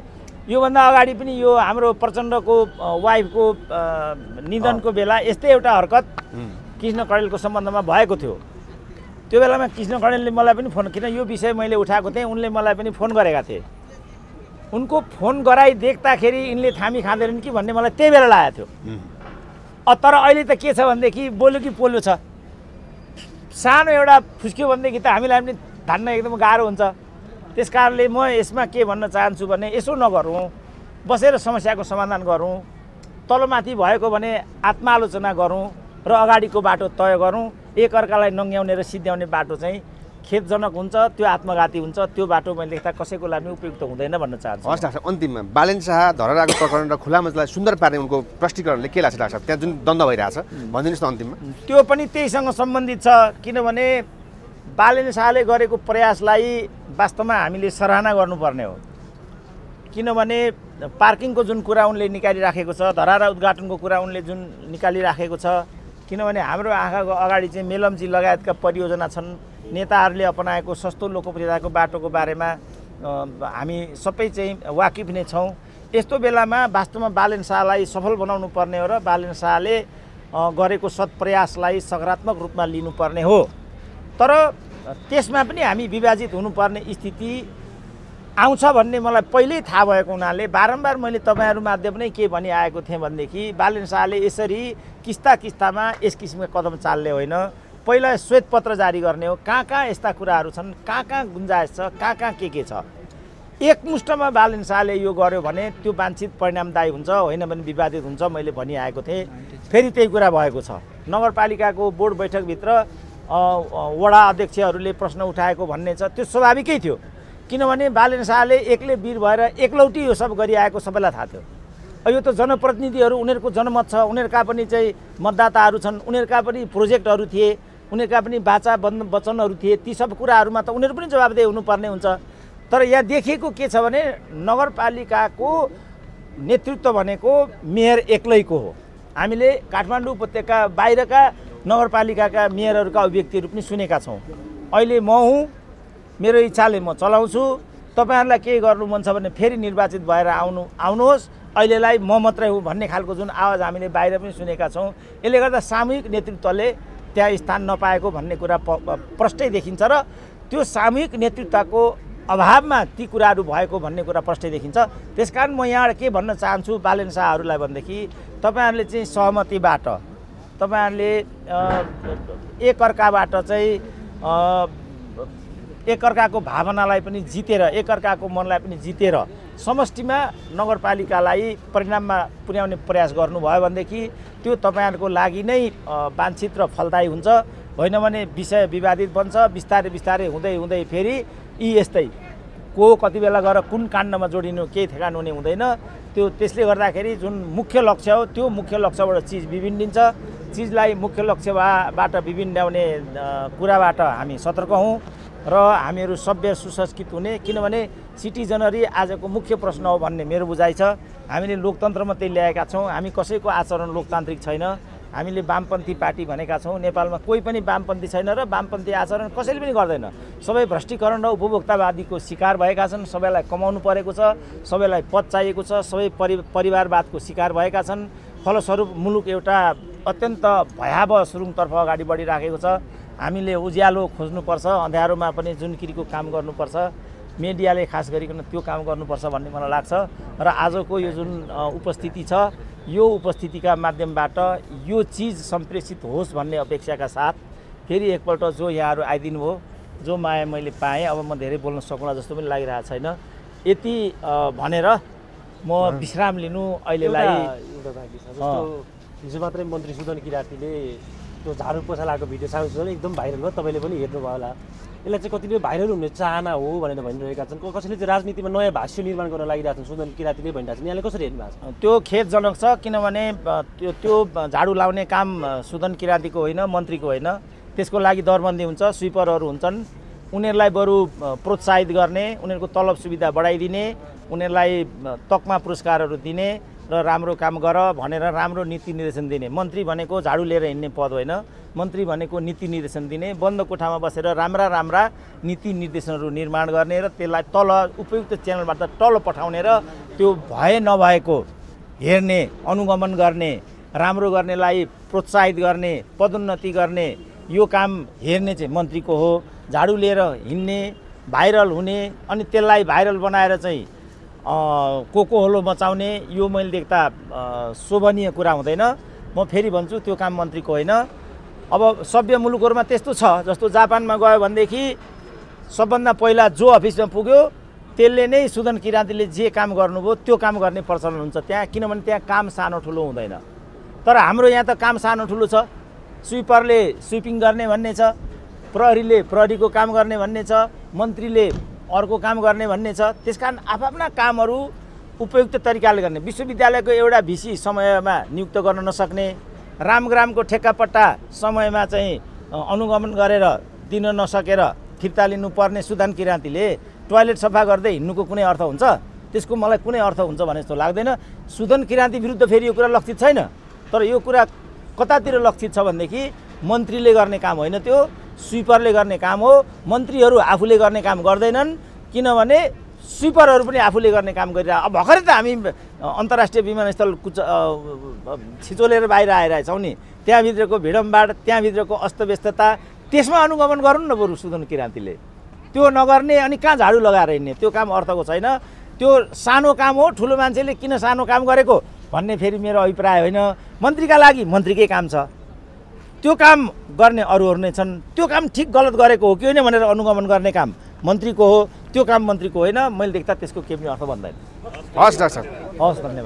योभन्दा अगाडि पनि यो हाम्रो प्रचण्डको वाइफको निधनको बेला यस्तै एउटा हरकत कृष्ण कडेलको सम्बन्धमा भएको थियो त्यो बेलामा कृष्ण कडेलले मलाई पनि फोन किन यो विषय मैले उठाएको थिएँ उनले मलाई पनि फोन गरेका थिए उनको फोन गराइ देख्दाखेरि यिनले थामी खाँदैनन् कि भन्ने मलाई त्यही बेला लागेको थियो तर अहिले त के छ भनेदेखि बोल्यो कि पोल्यो छ सानो एउटा फुस्क्यो भनेदेखि त हामीलाई पनि धान्न एकदम गाह्रो हुन्छ त्यस कारणले म यसमा के भन्न चाहन्छु भने यसो नगरौँ बसेर समस्याको समाधान गरौँ तलमाथि भएको भने आत्मालोचना गरौँ र अगाडिको बाटो तय गरौँ एकअर्कालाई नङ्ग्याउने र सिद्ध्याउने बाटो चाहिँ खेतजनक हुन्छ त्यो आत्मघाती हुन्छ त्यो बाटो मैले लेख्दा कसैको लागि उपयुक्त हुँदैन भन्न चाहन्छु हस् डाक्टर अन्तिममा बालेन शाह धरहराको प्रकरण र खुला मजलाई सुन्दर पार्ने उनको प्रष्टीकरणले के लाग्छ डाक्टर त्यहाँ जुन द्वन्द भइरहेछ भनिदिनुहोस् न अन्तिममा त्यो पनि त्यहीसँग सम्बन्धित छ किनभने बालेन शाहले गरेको प्रयासलाई वास्तवमा हामीले सराहना गर्नुपर्ने हो किनभने पार्किङको जुन कुरा उनले निकालिराखेको छ धरारा उद्घाटनको कुरा उनले जुन निकालिराखेको छ किनभने हाम्रो आँखाको अगाडि चाहिँ मेलम्ची लगायतका परियोजना छन् नेताहरूले अपनाएको सस्तो लोकप्रियताको बाटोको बारेमा हामी सबै चाहिँ वाकिफ नै छौँ यस्तो बेलामा वास्तवमा बालन शाहलाई सफल बनाउनु पर्ने हो र बालन शाहले गरेको सत्प्रयासलाई सकारात्मक रूपमा लिनुपर्ने हो तर त्यसमा पनि हामी विभाजित हुनुपर्ने स्थिति आउँछ भन्ने मलाई पहिल्यै थाहा भएको हुनाले बारम्बार मैले तपाईँहरू माध्यम नै के भनिआएको थिएँ भनेदेखि बालन शाहले यसरी किस्ता किस्तामा यस किसिमको कदम चाल्ने होइन पहिला श्वेतपत्र जारी गर्ने हो कहाँ कहाँ यस्ता कुराहरू छन् कहाँ कहाँ गुन्जाइस छ कहाँ कहाँ के के छ एकमुष्टमा बालन शाहले यो गर्यो भने त्यो वाञ्छित परिणामदायी हुन्छ होइन भने विवादित हुन्छ मैले भनिआएको थिएँ फेरि त्यही कुरा भएको छ नगरपालिकाको बोर्ड बैठकभित्र वडा अध्यक्षहरूले प्रश्न उठाएको भन्ने छ त्यो स्वाभाविकै थियो किनभने बालन शाहले एक्लै वीर भएर एक्लौटी यो सब गरिआएको सबैलाई थाहा थियो यो त जनप्रतिनिधिहरू उनीहरूको जनमत छ उनीहरूका पनि चाहिँ मतदाताहरू छन् उनीहरूका पनि प्रोजेक्टहरू थिए उनीहरूका पनि बाचा वन वचनहरू थिए ती सब कुराहरूमा त उनीहरू पनि जवाबदेही हुनुपर्ने हुन्छ तर यहाँ देखिएको के छ भने नगरपालिकाको नेतृत्व भनेको मेयर एक्लैको हो हामीले काठमाडौँ उपत्यका बाहिरका नगरपालिकाका मेयरहरूका अभिव्यक्तिहरू पनि सुनेका छौँ अहिले म हुँ मेरो इच्छाले म चलाउँछु तपाईँहरूलाई केही गर्नु मन छ भने फेरि निर्वाचित भएर आउनु आउनुहोस् अहिलेलाई म मात्रै हो भन्ने खालको जुन आवाज हामीले बाहिर पनि सुनेका छौँ यसले गर्दा सामूहिक नेतृत्वले त्यहाँ स्थान नपाएको भन्ने कुरा प्रष्टै देखिन्छ र त्यो सामूहिक नेतृत्वको अभावमा ती कुराहरू भएको भन्ने कुरा प्रष्टै देखिन्छ त्यसकारण म यहाँबाट के भन्न चाहन्छु बालन शाहहरूलाई भनेदेखि तपाईँहरूले चाहिँ सहमतिबाट तपाईँहरूले एकअर्काबाट चाहिँ एकअर्काको भावनालाई पनि जितेर एकअर्काको मनलाई पनि जितेर समष्टिमा नगरपालिकालाई परिणाममा पुर्याउने प्रयास गर्नुभयो भनेदेखि त्यो तपाईँहरूको लागि नै वाञ्छित र फलदायी हुन्छ होइन भने विषय विवादित बन्छ बिस्तारै बिस्तारै हुँदै हुँदै फेरि यी यस्तै को कति बेला गएर कुन काण्डमा जोडिनु केही ठेगान हुने हुँदैन त्यो त्यसले गर्दाखेरि जुन मुख्य लक्ष्य हो त्यो मुख्य लक्ष्यबाट चिज बिग्रिन्छ चिजलाई मुख्य लक्ष्यबाट ल्याउने कुराबाट हामी सतर्क हौँ र हामीहरू सभ्य सुसंस्कृत हुने किनभने सिटिजनरी आजको मुख्य प्रश्न हो भन्ने मेरो बुझाइ छ हामीले लोकतन्त्रमा त्यही ल्याएका छौँ हामी कसैको आचरण लोकतान्त्रिक छैन हामीले वामपन्थी पार्टी भनेका छौँ नेपालमा कोही पनि वामपन्थी छैन र वामपन्थी आचरण कसैले पनि गर्दैन सबै भ्रष्टीकरण र उपभोक्तावादीको शिकार भएका छन् सबैलाई कमाउनु परेको छ सबैलाई पद चाहिएको छ सबै परि परिवारवादको शिकार भएका छन् फलस्वरूप मुलुक एउटा अत्यन्त भयावह सुरुङतर्फ अगाडि बढिराखेको छ हामीले उज्यालो खोज्नुपर्छ अँध्यारोमा पनि जुनकिरीको काम गर्नुपर्छ मिडियाले खास गरिकन त्यो काम गर्नुपर्छ भन्ने मलाई लाग्छ र आजको यो जुन उपस्थिति छ यो उपस्थितिका माध्यमबाट यो चिज सम्प्रेषित होस् भन्ने अपेक्षाका साथ फेरि एकपल्ट जो यहाँहरू आइदिनु भयो जो माया मैले पाएँ अब म धेरै बोल्न सकुँला जस्तो पनि लागिरहेको छैन यति भनेर म विश्राम लिनु अहिलेलाई हिजो मात्रै मन्त्री सुदन किरातीले त्यो झाडु पोसा लगाएको भिडियो सानो एकदम भाइरल भयो तपाईँले पनि हेर्नुभयो होला यसलाई चाहिँ कतिले भाइरल हुने चाहना हो भनेर भनिरहेका छन् कसैले चाहिँ राजनीतिमा नयाँ भाष्य निर्माण गर्न लागिरहेको छन् सुदन किराँतीले भनिरहेको छन् यहाँले कसरी हेर्नु भएको छ त्यो खेदजनक छ किनभने त्यो त्यो झाडु लाउने काम सुदन किरातीको होइन मन्त्रीको होइन त्यसको लागि दरबन्दी हुन्छ स्विपरहरू हुन्छन् उनीहरूलाई बरु प्रोत्साहित गर्ने उनीहरूको तलब सुविधा बढाइदिने उनीहरूलाई तकमा पुरस्कारहरू दिने र राम्रो काम गर भनेर राम्रो नीति निर्देशन दिने मन्त्री भनेको झाडु लिएर हिँड्ने पद होइन मन्त्री भनेको नीति निर्देशन दिने बन्द कोठामा बसेर राम्रा राम्रा नीति निर्देशनहरू निर्माण गर्ने र त्यसलाई तल उपयुक्त च्यानलबाट तल पठाउने र त्यो भए नभएको हेर्ने अनुगमन गर्ने राम्रो गर्नेलाई प्रोत्साहित गर्ने पदोन्नति गर्ने यो काम हेर्ने चाहिँ मन्त्रीको हो झाडु लिएर हिँड्ने भाइरल हुने अनि त्यसलाई भाइरल बनाएर चाहिँ होलो मचाउने यो मैले देख्दा शोभनीय कुरा हुँदैन म फेरि भन्छु त्यो काम मन्त्रीको होइन अब सभ्य मुलुकहरूमा त्यस्तो छ जस्तो जापानमा गयो भनेदेखि सबभन्दा पहिला जो अफिसमा पुग्यो त्यसले नै सुदन किराँतीले जे काम गर्नुभयो त्यो काम गर्ने प्रचलन हुन्छ त्यहाँ किनभने त्यहाँ काम सानो ठुलो हुँदैन तर हाम्रो यहाँ त काम सानो ठुलो छ स्विपरले स्विपिङ गर्ने भन्ने छ प्रहरीले प्रहरीको काम गर्ने भन्ने छ मन्त्रीले अर्को काम गर्ने भन्ने छ त्यस कारण आफ्ना कामहरू उपयुक्त तरिकाले गर्ने विश्वविद्यालयको एउटा भिसी समयमा नियुक्त गर्न नसक्ने रामग्रामको ठेक्कापट्टा समयमा चाहिँ अनुगमन गरेर दिन नसकेर फिर्ता लिनुपर्ने सुदान किराँतीले टोयलेट सफा गर्दै हिँड्नुको कुनै अर्थ हुन्छ त्यसको मलाई कुनै अर्थ हुन्छ भने जस्तो लाग्दैन सुदन किराँती विरुद्ध फेरि यो कुरा लक्षित छैन तर यो कुरा कतातिर लक्षित छ भनेदेखि मन्त्रीले गर्ने काम होइन त्यो स्विपरले गर्ने काम हो मन्त्रीहरू आफूले गर्ने काम गर्दैनन् किनभने स्विपरहरू पनि आफूले गर्ने काम गरिरह अब भर्खरै त हामी अन्तर्राष्ट्रिय विमानस्थल कुच छिचोलेर बाहिर आइरहेछौँ नि त्यहाँभित्रको भिडम्बाड त्यहाँभित्रको अस्तव्यस्तता त्यसमा अनुगमन गरौँ न बरु सुदन किराँतीले त्यो नगर्ने अनि कहाँ झाडु लगाएर हिँड्ने त्यो काम अर्थको छैन त्यो सानो काम हो ठुलो मान्छेले किन सानो काम गरेको भन्ने फेरि मेरो अभिप्राय होइन मन्त्रीका लागि मन्त्रीकै काम छ त्यो काम गर्ने अरूहरू नै छन् त्यो काम ठिक गलत गरेको हो कि होइन भनेर अनुगमन गर्ने काम मन्त्रीको हो त्यो काम मन्त्रीको होइन मैले देख्दा त्यसको केही पनि अर्थ भन्दैन हस् डाक्टर हस् धन्यवाद